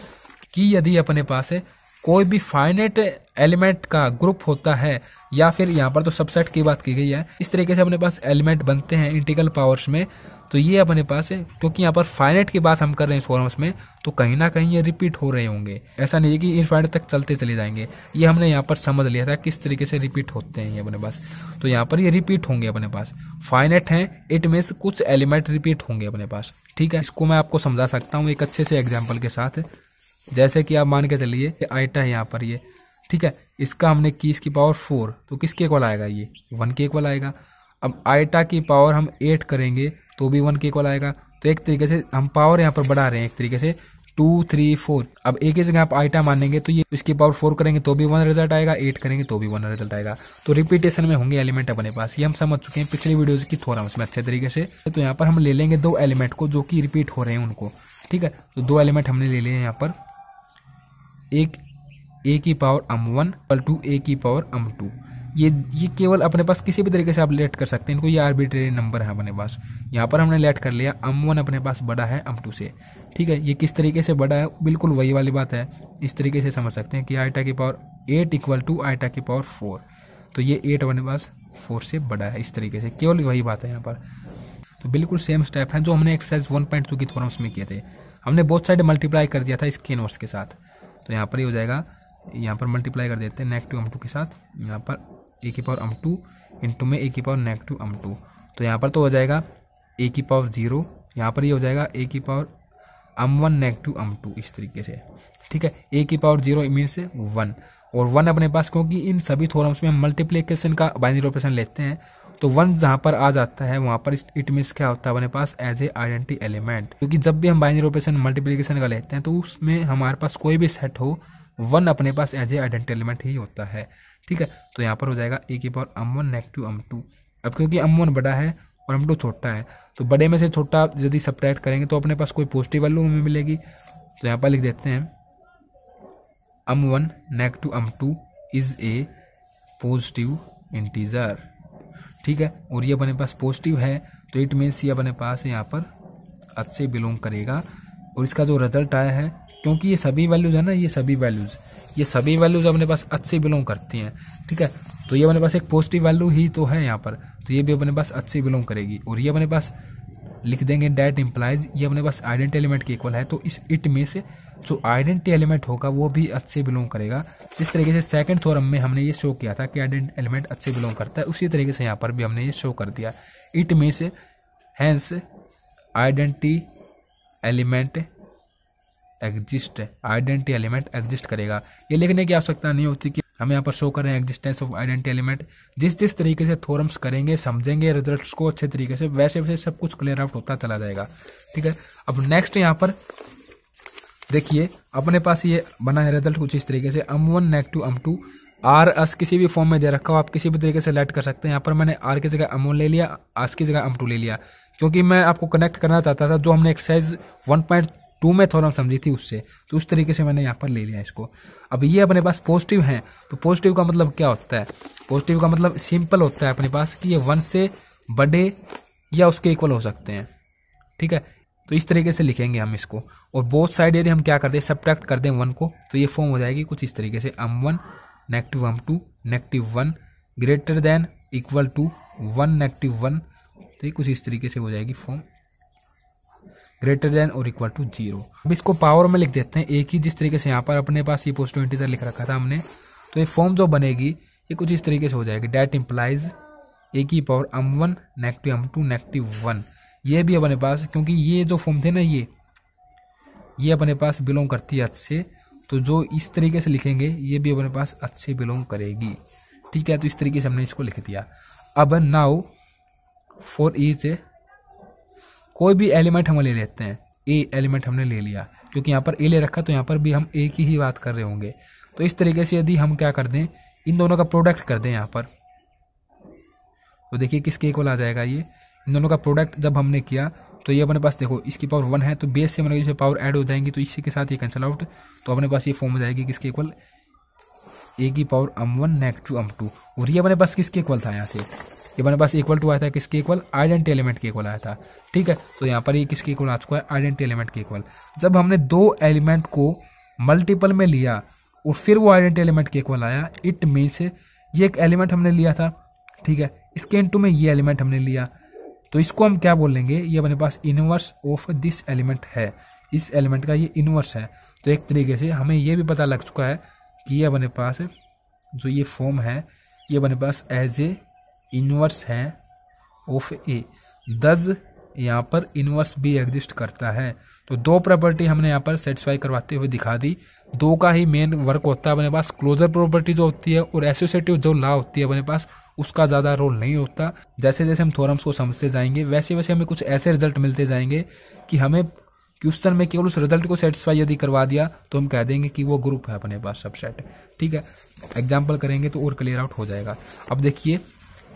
Speaker 1: कि यदि अपने पास है कोई भी फाइनेट एलिमेंट का ग्रुप होता है या फिर यहाँ पर तो सबसेट की बात की गई है इस तरीके से अपने पास एलिमेंट बनते हैं इंटीग्रल पावर्स में तो ये अपने पास है क्योंकि यहाँ पर फाइनेट की बात हम कर रहे हैं फॉर्म्स में तो कहीं ना कहीं ये रिपीट हो रहे होंगे ऐसा नहीं है कि इनफाइनेट तक चलते चले जाएंगे ये हमने यहाँ पर समझ लिया था किस तरीके से रिपीट होते हैं ये अपने पास तो यहाँ पर ये रिपीट होंगे अपने पास फाइनेट हैं इट मीन्स कुछ एलिमेंट रिपीट होंगे अपने पास ठीक है इसको मैं आपको समझा सकता हूँ एक अच्छे से एग्जाम्पल के साथ जैसे कि आप मान के चलिए कि आइटा है यहाँ पर ये ठीक है इसका हमने कीस की पावर फोर तो किसके इक्वल आएगा ये वन के इक्वल आएगा अब आइटा की पावर हम एट करेंगे तो भी वन के इक्वल आएगा तो एक तरीके से हम पावर यहाँ पर बढ़ा रहे हैं एक तरीके से टू थ्री फोर अब एक ही जगह आप आइटा मानेंगे तो ये इसकी पावर फोर करेंगे तो भी वन रिजल्ट आएगा एट करेंगे तो भी वन रिजल्ट आएगा तो रिपीटेशन में होंगे एलिमेंट अपने पास ये हम समझ चुके हैं पिछली वीडियोज की थोड़ा उसमें अच्छे तरीके से तो यहाँ पर हम ले लेंगे दो एलिमेंट को जो कि रिपीट हो रहे हैं उनको ठीक है तो दो एलिमेंट हमने ले लिए यहाँ पर एक ए की power m one equal to a की पावर एम टू ये ये केवल अपने पास किसी भी तरीके से आप लेट कर सकते हैं इनको ये आर्बिट्रेरी नंबर है अपने पास यहाँ पर हमने लेट कर लिया एम वन अपने पास बड़ा है एम टू से ठीक है ये किस तरीके से बड़ा है बिल्कुल वही वाली बात है इस तरीके से समझ सकते हैं कि आईटा की power eight equal to eta की पावर फोर तो ये एट अपने पास फोर से बड़ा है इस तरीके से केवल वही बात है यहाँ पर तो बिल्कुल सेम स्टेप है जो हमने एक्सरसाइज वन पॉइंट टू की थोड़ा में किए थे हमने बहुत साइड मल्टीप्लाई कर दिया था इस केनोर्स के साथ तो यहाँ पर ही हो जाएगा यहाँ पर मल्टीप्लाई कर देते हैं नेगेटिव एम टू के साथ यहाँ पर ए की पावर एम टू इंटू में ए की पावर नेगेटिव एम टू तो यहाँ पर तो हो जाएगा ए की पावर जीरो यहाँ पर ही हो जाएगा ए की power m one negative m two इस तरीके से ठीक है ए की पावर जीरो मीन से वन और वन अपने पास क्योंकि इन सभी थोरम्स में मल्टीप्लीकेशन का बाइनरी ऑपरेशन लेते हैं तो वन जहां पर आ जाता है वहां पर इट मीन क्या होता है अपने पास एज ए आइडेंटिटी एलिमेंट क्योंकि जब भी हम बाइनरी ऑपरेशन मल्टीप्लीकेशन का लेते हैं तो उसमें हमारे पास कोई भी सेट हो वन अपने पास एज ए आइडेंटिटी एलिमेंट ही होता है ठीक है तो यहाँ पर हो जाएगा ए की power m one negative m two अब क्योंकि अम वन बड़ा है और अम टू छोटा है तो बड़े में से छोटा यदि सब्ट्रैक्ट करेंगे तो अपने पास कोई पॉजिटिव वैल्यू हमें मिलेगी तो यहाँ पर लिख देते हैं m one negative m two is a positive integer ठीक है और ये अपने पास पॉजिटिव है तो इट मीन्स ये अपने पास यहाँ पर अच्छे बिलोंग करेगा और इसका जो रिजल्ट आया है क्योंकि ये सभी वैल्यूज़ है ना ये सभी वैल्यूज़ ये सभी वैल्यूज अपने पास अच्छे बिलोंग करती हैं ठीक है तो ये अपने पास एक पॉजिटिव वैल्यू ही तो है यहाँ पर तो ये भी अपने पास अच्छे बिलोंग करेगी और ये अपने पास लिख देंगे डैट इम्प्लाइज ये अपने पास आइडेंटी एलिमेंट के इक्वल है तो इस इट में से जो आइडेंटी एलिमेंट होगा वो भी अच्छे बिलोंग करेगा जिस तरीके से सेकंड थोरम में हमने ये शो किया था कि आइडेंट एलिमेंट अच्छे बिलोंग करता है उसी तरीके से यहाँ पर भी हमने ये शो कर दिया इट में से hence identity element exist identity element exist करेगा ये लिखने की आवश्यकता नहीं होती कि हम यहाँ पर शो कर रहे हैं एग्जिस्टेंस ऑफ आइडेंटी एलिमेंट जिस जिस तरीके से थोरम्स करेंगे समझेंगे रिजल्ट्स को अच्छे तरीके से वैसे वैसे सब कुछ क्लियर आउट होता चला जाएगा ठीक है अब नेक्स्ट यहाँ पर देखिए अपने पास ये बना है रिजल्ट कुछ इस तरीके से m one negative m two r s किसी भी फॉर्म में दे रखा हो आप किसी भी तरीके से लेट कर सकते हैं यहाँ पर मैंने आर की जगह अमोन ले लिया आस की जगह अम टू ले लिया क्योंकि मैं आपको कनेक्ट करना चाहता था जो हमने एक्सरसाइज वन पॉइंट टू में थोड़ा समझी थी उससे तो उस तरीके से मैंने यहाँ पर ले लिया इसको अब ये अपने पास पॉजिटिव है तो पॉजिटिव का मतलब क्या होता है पॉजिटिव का मतलब सिंपल होता है अपने पास कि ये वन से बड़े या उसके इक्वल हो सकते हैं ठीक है तो इस तरीके से लिखेंगे हम इसको और बोथ साइड यदि हम क्या कर दें सब्ट्रैक्ट कर दें वन को तो ये फॉर्म हो जाएगी कुछ इस तरीके से m one negative m two negative one greater than equal to one negative one तो ये कुछ इस तरीके से हो जाएगी फॉर्म ग्रेटर देन और इक्वल टू जीरो अब इसको पावर में लिख देते हैं एक ही जिस तरीके से यहाँ पर अपने पास ये पोस्ट ट्वेंटी लिख रखा था हमने तो ये फॉर्म जो बनेगी ये कुछ इस तरीके से हो जाएगी डेट इम्प्लाइज ए की power m one negative m two negative one ये भी अपने पास क्योंकि ये जो फॉर्म थे ना ये ये अपने पास बिलोंग करती है अच्छे तो जो इस तरीके से लिखेंगे ये भी अपने पास अच्छे बिलोंग करेगी ठीक है तो इस तरीके से हमने इसको लिख दिया अब नाउ फॉर ईच कोई भी एलिमेंट हम ले लेते हैं ए एलिमेंट हमने ले लिया क्योंकि यहाँ पर ए ले रखा तो यहाँ पर भी हम ए की ही बात कर रहे होंगे तो इस तरीके से यदि हम क्या कर दें इन दोनों का प्रोडक्ट कर दें यहाँ पर तो देखिए किसके इक्वल आ जाएगा ये इन दोनों का प्रोडक्ट जब हमने किया तो ये अपने पास देखो इसकी पावर वन है तो बेस से हमारे जो पावर ऐड हो जाएंगी तो इसी के साथ ये कैंसिल आउट तो अपने पास ये फॉर्म हो जाएगी किसके इक्वल ए की power m one negative m two और ये अपने पास किसके इक्वल था यहाँ से ये हमारे पास इक्वल टू आया था किसके इक्वल आइडेंटी एलिमेंट के इक्वल आया था ठीक है तो यहाँ पर ये किसके इक्वल आ चुका है आइडेंटी एलिमेंट के इक्वल जब हमने दो एलिमेंट को मल्टीपल में लिया और फिर वो आइडेंटी एलिमेंट के इक्वल आया इट मीन्स ये एक एलिमेंट हमने लिया था ठीक है इसके इन में ये एलिमेंट हमने लिया तो इसको हम क्या बोलेंगे ये अपने पास इनवर्स ऑफ दिस एलिमेंट है इस एलिमेंट का ये इनवर्स है तो एक तरीके से हमें ये भी पता लग चुका है कि ये अपने पास जो ये फॉर्म है ये अपने पास एज ए इनवर्स है ऑफ ए दस यहाँ पर इनवर्स भी एग्जिस्ट करता है तो दो प्रॉपर्टी हमने यहाँ पर सेटिस्फाई करवाते हुए दिखा दी दो का ही मेन वर्क होता है अपने पास क्लोजर प्रॉपर्टी जो होती है और एसोसिएटिव जो ला होती है अपने पास उसका ज़्यादा रोल नहीं होता जैसे जैसे हम थोरम्स को समझते जाएंगे वैसे वैसे हमें कुछ ऐसे रिजल्ट मिलते जाएंगे कि हमें क्वेश्चन में केवल उस रिजल्ट को सेटिस्फाई यदि करवा दिया तो हम कह देंगे कि वो ग्रुप है अपने पास सबसेट ठीक है एग्जाम्पल करेंगे तो और क्लियर आउट हो जाएगा अब देखिए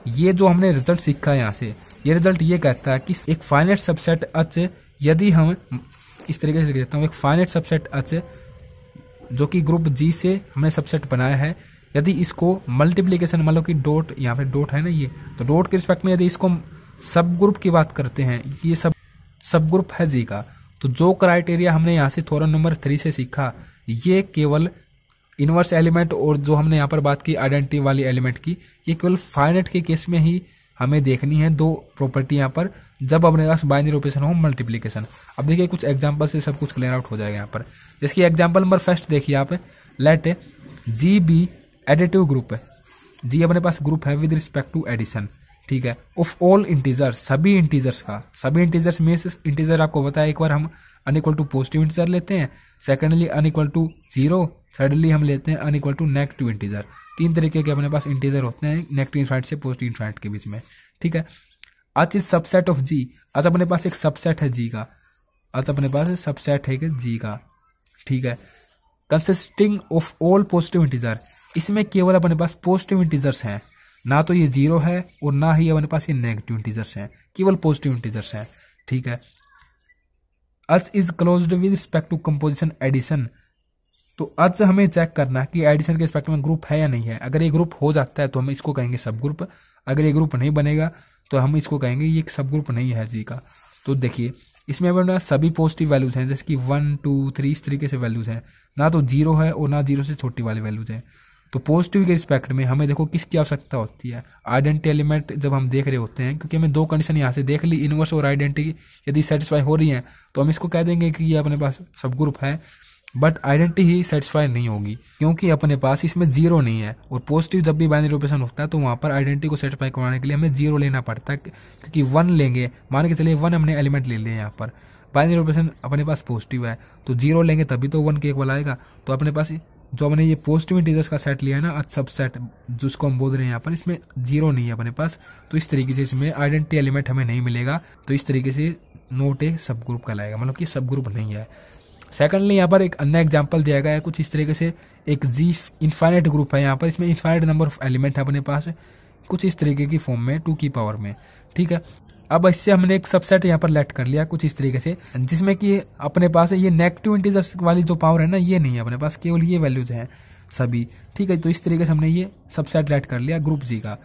Speaker 1: ये जो हमने रिजल्ट सीखा है यहाँ से ये रिजल्ट ये कहता है कि एक फाइनेट सबसेट अच यदि हम इस तरीके से लिख देता हूँ एक फाइनेट सबसेट अच जो कि ग्रुप जी से हमने सबसेट बनाया है यदि इसको मल्टीप्लीकेशन मान लो कि डोट यहाँ पे डोट है ना ये तो डोट के रिस्पेक्ट में यदि इसको सब ग्रुप की बात करते हैं ये सब सब ग्रुप है जी का तो जो क्राइटेरिया हमने यहाँ से थोरन नंबर थ्री से सीखा ये केवल इनवर्स एलिमेंट और जो हमने यहाँ पर बात की आइडेंटिटी वाली एलिमेंट की ये केवल फाइनेट के केस में ही हमें देखनी है दो प्रॉपर्टी यहाँ पर जब अपने पास बाइनरी ऑपरेशन हो मल्टीप्लीकेशन अब देखिए कुछ एग्जाम्पल से सब कुछ क्लियर आउट हो जाएगा यहाँ पर जिसकी एग्जाम्पल नंबर फर्स्ट देखिए आप let G be additive group है जी अपने पास ग्रुप है विद रिस्पेक्ट टू एडिशन ठीक है ऑफ ऑल इंटीजर सभी इंटीजर्स का सभी इंटीजर्स में से इंटीजर आपको बताया एक बार हम अनइक्वल टू पॉजिटिव इंटीजर लेते हैं secondly unequal to zero thirdly हम लेते हैं अनइक्वल टू नेगेटिव इंटीजर तीन तरीके के अपने पास इंटीजर होते हैं नेगेटिव इन्फाइट से पॉजिटिव इन्फाइट के बीच में ठीक है आज इज सबसेट ऑफ जी आज अपने पास एक सबसेट है जी का आज अपने पास सबसेट है जी का ठीक है consisting of all positive integer इसमें केवल अपने पास पॉजिटिव इंटीजर्स हैं ना तो ये जीरो है और ना ही हमारे पास ये नेगेटिव इंटीजर्स हैं केवल पॉजिटिव इंटीजर्स हैं ठीक है H is close with respect to composition addition तो अच हमें चेक करना कि एडिशन के रिस्पेक्ट में ग्रुप है या नहीं है अगर ये ग्रुप हो जाता है तो हम इसको कहेंगे सब ग्रुप अगर ये ग्रुप नहीं बनेगा तो हम इसको कहेंगे ये सब ग्रुप नहीं है जी का तो देखिए इसमें अपना सभी पॉजिटिव वैल्यूज हैं जैसे कि वन टू थ्री इस तरीके से वैल्यूज हैं ना तो जीरो है और ना जीरो से छोटी वाली वैल्यूज हैं तो पॉजिटिव के रिस्पेक्ट में हमें देखो किसकी आवश्यकता होती है आइडेंटिटी एलिमेंट जब हम देख रहे होते हैं क्योंकि हमें दो कंडीशन यहाँ से देख ली इनवर्स और आइडेंटिटी यदि सेटिस्फाई हो रही है तो हम इसको कह देंगे कि ये अपने पास सब ग्रुप है बट आइडेंटिटी ही सेटिस्फाई नहीं होगी क्योंकि अपने पास इसमें जीरो नहीं है और पॉजिटिव जब भी बाइनरी ऑपरेशन होता है तो वहाँ पर आइडेंटिटी को सेटिस्फाई करवाने के लिए हमें जीरो लेना पड़ता है क्योंकि वन लेंगे मान के चलिए वन हमने एलिमेंट ले लिया यहाँ पर बाइनरी ऑपरेशन अपने पास पॉजिटिव है तो जीरो लेंगे तभी तो वन के एक वाला आएगा तो अपने पास जो हमने ये पोस्ट में डिजिट्स का सेट लिया है ना सब सेट जिसको हम बोल रहे हैं यहाँ पर इसमें जीरो नहीं है अपने पास तो इस तरीके से इसमें आइडेंटिटी एलिमेंट हमें नहीं मिलेगा तो इस तरीके से नोट ए सब ग्रुप का लाएगा मतलब कि सब ग्रुप नहीं है सेकंडली यहाँ पर एक अन्य एग्जाम्पल दिया गया है कुछ इस तरीके से एक जी इन्फाइनेट ग्रुप है यहाँ पर इसमें इन्फाइनेट नंबर ऑफ एलिमेंट है अपने पास कुछ इस तरीके की फॉर्म में टू की पावर में ठीक है अब इससे हमने एक सबसेट यहाँ पर लेट कर लिया कुछ इस तरीके से जिसमें कि अपने पास ये नेगेटिव इंटीजर वाली जो पावर है ना ये नहीं है अपने पास केवल ये वैल्यूज हैं सभी ठीक है तो इस तरीके से हमने ये सबसेट लेट कर लिया ग्रुप जी का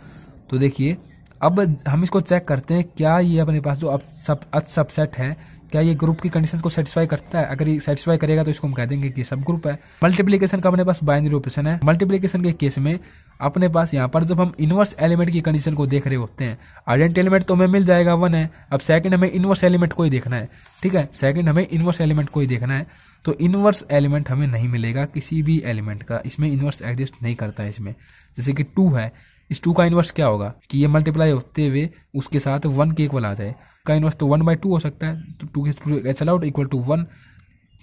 Speaker 1: तो देखिए अब हम इसको चेक करते हैं क्या ये अपने पास जो अब सब सबसेट है क्या ये ग्रुप की कंडीशन को सेटिस्फाई करता है अगर ये सेटिस्फाई करेगा तो इसको हम कह देंगे कि सब ग्रुप है मल्टीप्लीकेशन का अपने पास बाइनरी ऑपरेशन है मल्टीप्लीकेशन के केस में अपने पास यहाँ पर जब हम इनवर्स एलिमेंट की कंडीशन को देख रहे होते हैं आइडेंट एलिमेंट तो हमें मिल जाएगा वन है अब सेकंड हमें इनवर्स एलिमेंट को ही देखना है ठीक है सेकंड हमें इनवर्स एलिमेंट को ही देखना है तो इनवर्स एलिमेंट हमें नहीं मिलेगा किसी भी एलिमेंट का इसमें इनवर्स एग्जिस्ट नहीं करता है इसमें जैसे कि टू है इस टू का इन्वर्स क्या होगा कि ये मल्टीप्लाई होते हुए उसके साथ वन के इक्वल आ जाए का इन्वर्स तो वन बाई टू हो सकता है तो टू के H L out equal to one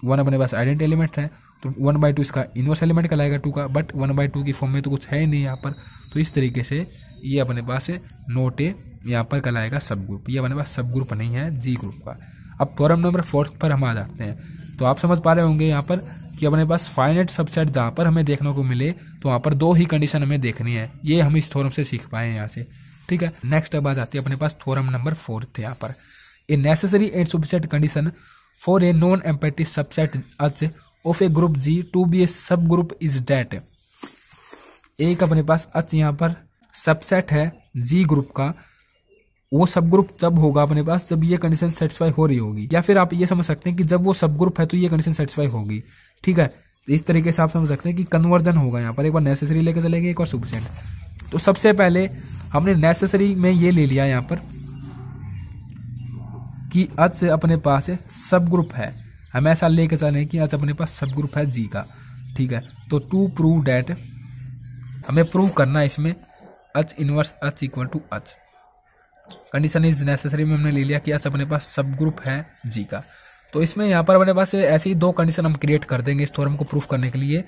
Speaker 1: one अपने पास आइडेंट एलिमेंट है तो वन बाई टू इसका इन्वर्स एलिमेंट कहलाएगा टू का बट वन बाई टू की फॉर्म में तो कुछ है ही नहीं यहाँ पर तो इस तरीके से ये अपने पास नोट ए यहाँ पर कहलाएगा सब ग्रुप ये अपने पास सब ग्रुप नहीं है जी ग्रुप का अब प्रॉब्लम नंबर फोर्थ पर हम आ जाते हैं तो आप समझ पा रहे होंगे यहाँ पर कि अपने पास फाइनेट सबसेट जहाँ पर हमें देखने को मिले तो वहाँ पर दो ही कंडीशन हमें देखनी है ये हम इस थोरम से सीख पाए हैं यहाँ से ठीक है नेक्स्ट अब आ जाती है अपने पास थोरम नंबर फोर्थ यहाँ पर a necessary and subset condition for a non empty subset H of a group G to be a subgroup is date एक अपने पास अच यहाँ पर सबसेट है जी ग्रुप का वो सब ग्रुप जब होगा अपने पास जब ये कंडीशन सेटिस्फाई हो रही होगी या फिर आप ये समझ सकते हैं कि जब वो सब ग्रुप है तो ये कंडीशन सेटिस्फाई होगी ठीक है तो इस तरीके से आप समझ सकते हैं कि कन्वर्जन होगा यहाँ पर एक बार नेसेसरी लेकर चलेंगे एक और सुपसेंट तो सबसे पहले हमने नेसेसरी में ये ले लिया यहाँ पर कि अच अपने पास सब ग्रुप है हम ऐसा लेकर चल रहे हैं कि अच अपने पास सब ग्रुप है जी का ठीक है तो टू प्रूव डैट हमें प्रूव करना है इसमें H inverse H equal to H condition is necessary में हमने ले लिया कि अच अपने पास सब ग्रुप है जी का तो इसमें यहाँ पर अपने पास ऐसे ही दो कंडीशन हम क्रिएट कर देंगे इस थ्योरम को प्रूफ करने के लिए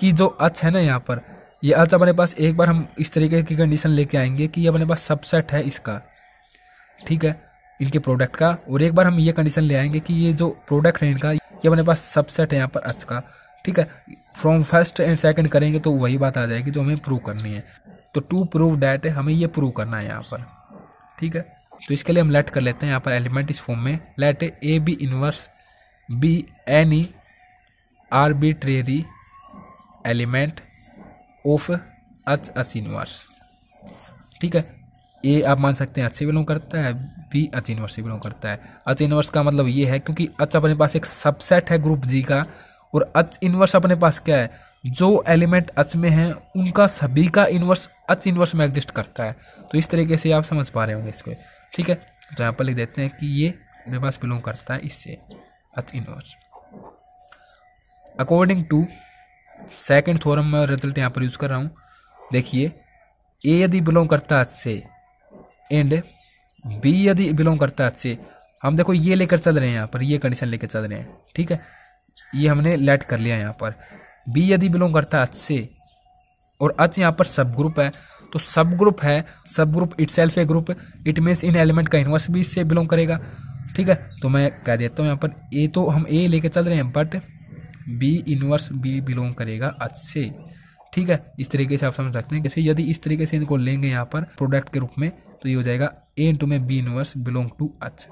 Speaker 1: कि जो अच है ना यहाँ पर ये अच अपने पास एक बार हम इस तरीके की कंडीशन लेके आएंगे कि ये अपने पास सबसेट है इसका ठीक है इनके प्रोडक्ट का और एक बार हम ये कंडीशन ले आएंगे कि ये जो प्रोडक्ट है इनका ये अपने पास सबसेट है यहाँ पर अच का ठीक है फ्रॉम फर्स्ट एंड सेकंड करेंगे तो वही बात आ जाएगी जो हमें प्रूव करनी है तो टू प्रूव डैट है हमें ये प्रूव करना है यहाँ पर ठीक है तो इसके लिए हम लेट कर लेते हैं यहाँ पर एलिमेंट इस फॉर्म में let a b inverse b any arbitrary element of H H inverse ठीक है ए आप मान सकते हैं अच से बिलोंग करता है बी अच इनवर्स से बिलोंग करता है अच इनवर्स का मतलब ये है क्योंकि अच अपने पास एक सबसेट है ग्रुप जी का और अच इनवर्स अपने पास क्या है जो एलिमेंट अच में हैं उनका सभी का इनवर्स अच इनवर्स में एग्जिस्ट करता है तो इस तरीके से आप समझ पा रहे होंगे इसको ठीक है तो यहाँ पर लिख देते हैं कि ये मेरे पास बिलोंग करता है इससे अथिनोज अकॉर्डिंग टू सेकेंड थोरम में रिजल्ट यहाँ पर यूज़ कर रहा हूँ देखिए ए यदि बिलोंग करता है से एंड बी यदि बिलोंग करता है से हम देखो ये लेकर चल रहे हैं यहाँ पर ये कंडीशन लेकर चल रहे हैं ठीक है ये हमने लेट कर लिया यहाँ पर बी यदि बिलोंग करता है से और अच यहाँ पर सब ग्रुप है तो सब ग्रुप है subgroup itself a group it means इन एलिमेंट का इनवर्स भी इससे बिलोंग करेगा ठीक है तो मैं कह देता हूँ यहाँ पर ए तो हम ए लेके चल रहे हैं but b inverse b belong करेगा अच से ठीक है इस तरीके से आप समझ सकते हैं कैसे यदि इस तरीके से इनको लेंगे यहाँ पर प्रोडक्ट के रूप में तो ये हो जाएगा ए इंटू में b inverse belong to H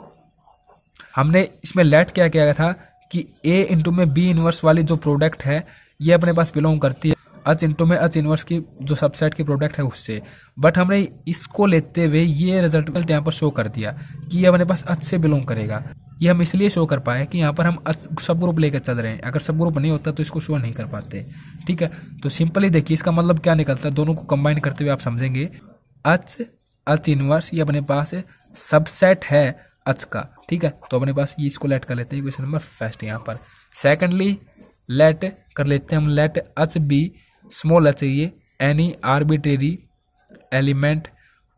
Speaker 1: हमने इसमें लेट क्या किया था कि ए इंटू में बी इनवर्स वाली जो प्रोडक्ट है ये अपने पास बिलोंग करती है अच इंटू में अच इनवर्स की जो सबसेट की प्रोडक्ट है उससे बट हमने इसको लेते हुए ये रिजल्ट यहाँ पर शो कर दिया कि ये हमारे पास अच से बिलोंग करेगा ये हम इसलिए शो कर पाए कि यहाँ पर हम सब ग्रुप लेकर चल रहे हैं अगर सब ग्रुप नहीं होता तो इसको शो नहीं कर पाते ठीक है तो सिंपली देखिए इसका मतलब क्या निकलता है दोनों को कंबाइन करते हुए आप समझेंगे अच अच इनवर्स ये अपने पास सबसेट है अच का ठीक है तो अपने पास ये इसको लेट कर लेते हैं क्वेश्चन नंबर फर्स्ट यहाँ पर सेकेंडली लेट कर लेते हैं हम लेट अच बी एच है ये any arbitrary element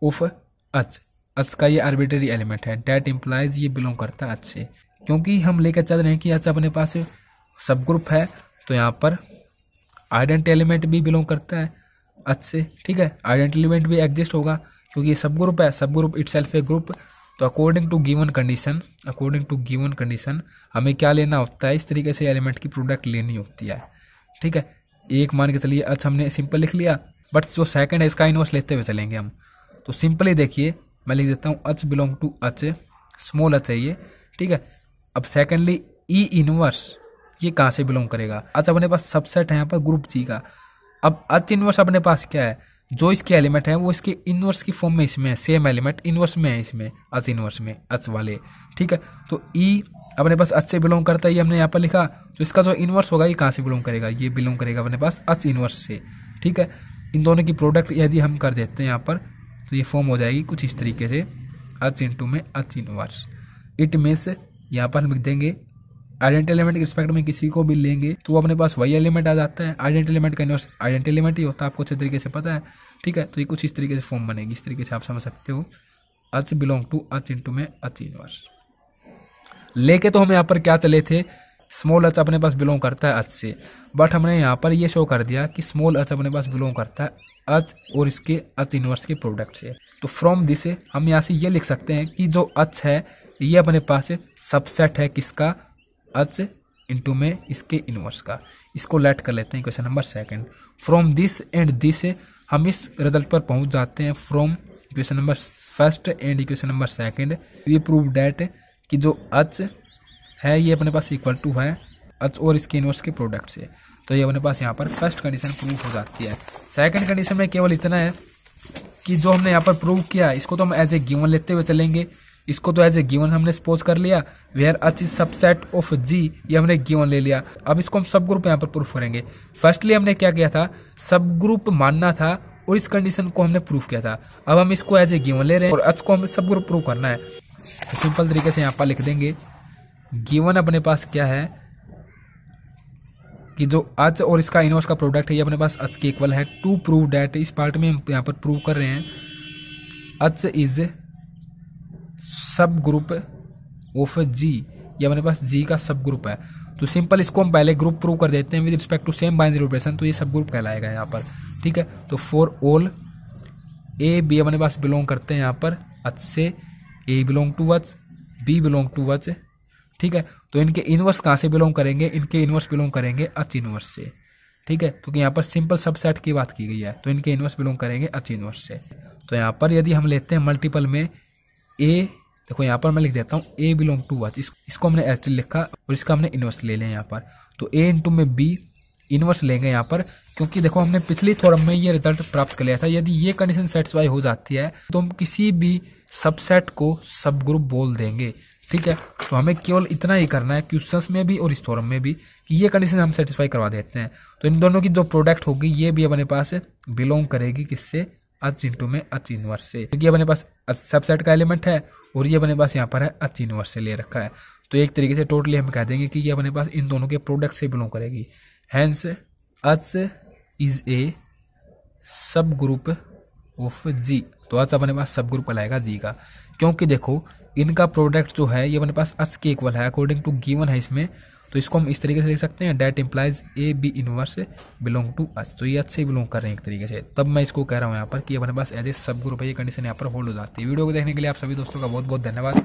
Speaker 1: of H h का ये आर्बिटेरी एलिमेंट है डेट इम्प्लाइज ये बिलोंग करता है h से क्योंकि हम लेकर चल रहे हैं कि अच अपने पास सब ग्रुप है तो यहाँ पर आइडेंट एलिमेंट भी बिलोंग करता है h से ठीक है आइडेंट एलिमेंट भी एग्जिस्ट होगा क्योंकि ये सब ग्रुप है subgroup itself a group तो according to given condition according to given condition हमें क्या लेना होता है इस तरीके से एलिमेंट की प्रोडक्ट लेनी होती है ठीक है एक मान के चलिए अच्छा हमने सिंपल लिख लिया बट जो सेकंड है इसका इनवर्स लेते हुए चलेंगे हम तो सिंपली देखिए मैं लिख देता हूँ अच बिलोंग टू अच स्मॉल अच है ये ठीक है अब सेकेंडली ई इनवर्स ये कहाँ से बिलोंग करेगा अच्छा अपने पास सबसेट है यहाँ पर ग्रुप जी का अब अच इनवर्स अपने पास क्या है जो इसके एलिमेंट है वो इसके इनवर्स की फॉर्म में इसमें है सेम एलिमेंट इनवर्स में है इसमें अच इनवर्स में अच वाले ठीक है तो ई e अपने पास अच्छे से बिलोंग करता है ये हमने यहाँ पर लिखा तो इसका जो इन्वर्स होगा ये कहाँ से बिलोंग करेगा ये बिलोंग करेगा अपने पास अच इन्वर्स से ठीक है इन दोनों की प्रोडक्ट यदि हम कर देते हैं यहाँ पर तो ये फॉर्म हो जाएगी कुछ इस तरीके से अच इंटू में अच इनवर्स इट मीन्स यहाँ पर हम लिख देंगे आइडेंट एलिमेंट के रिस्पेक्ट में किसी को भी लेंगे तो अपने पास वही एलिमेंट आ जाता है आइडेंट एलिमेंट का इनवर्स आइडेंट एलिमेंट ही होता है आपको अच्छे तरीके से पता है ठीक है तो ये कुछ इस तरीके से फॉर्म बनेगी इस तरीके से आप समझ सकते हो अच बिलोंग टू अच इंटू में अच इनवर्स लेके तो हम यहाँ पर क्या चले थे स्मॉल अच अपने पास बिलोंग करता है अच से बट हमने यहाँ पर ये शो कर दिया कि स्मॉल अच अपने पास बिलोंग करता है अच और इसके अच यूनिवर्स के प्रोडक्ट से तो फ्रॉम दिस हम यहाँ से ये लिख सकते हैं कि जो अच है ये अपने पास सबसेट है किसका अच इंटू में इसके इनवर्स का इसको लेट कर लेते हैं question number second from this and this हम इस रिजल्ट पर पहुंच जाते हैं from question number first and question number second we prove that कि जो अच है ये अपने पास इक्वल टू है अच और इसके इनवर्स के प्रोडक्ट से तो ये अपने पास यहाँ पर फर्स्ट कंडीशन प्रूफ हो जाती है सेकंड कंडीशन में केवल इतना है कि जो हमने यहाँ पर प्रूव किया इसको तो हम एज ए गिवन लेते हुए चलेंगे इसको तो एज ए गिवन हमने सपोज कर लिया वेयर अच इज सबसेट ऑफ जी ये हमने गिवन ले लिया अब इसको हम सब ग्रुप यहाँ पर प्रूफ करेंगे फर्स्टली हमने क्या किया था सब ग्रुप मानना था और इस कंडीशन को हमने प्रूफ किया था अब हम इसको एज ए गिवन ले रहे हैं और अच को हमें सब ग्रुप प्रूव करना है तो सिंपल तरीके से यहाँ पर लिख देंगे गिवन अपने पास क्या है कि जो अच और इसका इनवर्स का प्रोडक्ट है ये अपने पास अच के इक्वल है टू प्रूव डैट इस पार्ट में यहाँ पर प्रूव कर रहे हैं अच इज सब ग्रुप ऑफ जी ये अपने पास जी का सब ग्रुप है तो सिंपल इसको हम पहले ग्रुप प्रूव कर देते हैं with respect to same binary operation तो ये सब ग्रुप कहलाएगा यहाँ पर ठीक है तो फॉर ऑल ए बी अपने पास बिलोंग करते हैं यहाँ पर अच से a belong to which b belong to which ठीक है तो इनके इनवर्स कहाँ से बिलोंग करेंगे इनके इनवर्स बिलोंग करेंगे अच इनवर्स से ठीक है क्योंकि यहाँ पर सिंपल सबसेट की बात की गई है तो इनके इनवर्स बिलोंग करेंगे अच इनवर्स से तो यहाँ पर यदि हम लेते हैं मल्टीपल में ए देखो यहाँ पर मैं लिख देता हूँ ए बिलोंग टू वच इसको हमने एच लिखा और इसका हमने इनवर्स ले लिया यहाँ पर तो ए इंटू में बी इनवर्स लेंगे यहाँ पर क्योंकि देखो हमने पिछली थोरम में ये रिजल्ट प्राप्त कर लिया था यदि ये कंडीशन सेटिस्फाई हो जाती है तो हम किसी भी सबसेट को सब ग्रुप बोल देंगे ठीक है तो हमें केवल इतना ही करना है क्वेश्चन में भी और इस थोरम में भी कि ये कंडीशन हम सेटिस्फाई करवा देते हैं तो इन दोनों की जो प्रोडक्ट होगी ये भी अपने पास बिलोंग करेगी किससे अच इंटू में अच इनवर्स से क्योंकि अपने पास सबसेट का एलिमेंट है और ये अपने पास यहाँ पर है अच इनवर्स से ले रखा है तो एक तरीके से टोटली हम कह देंगे कि ये अपने पास इन दोनों के प्रोडक्ट से बिलोंग करेगी hence H is a subgroup of G तो आज अपने पास सब ग्रुप कहलाएगा जी का क्योंकि देखो इनका प्रोडक्ट जो है ये अपने पास अस के इक्वल है अकॉर्डिंग टू गिवन है इसमें तो इसको हम इस तरीके से लिख सकते हैं that implies a b inverse belong to us तो ये अच्छे बिलोंग कर रहे हैं एक तरीके से तब मैं इसको कह रहा हूँ यहाँ पर कि अपने पास एज ए सब ग्रुप है ये कंडीशन यहाँ पर होल्ड हो जाती है वीडियो को देखने के लिए आप सभी दोस्तों का बहुत बहुत धन्यवाद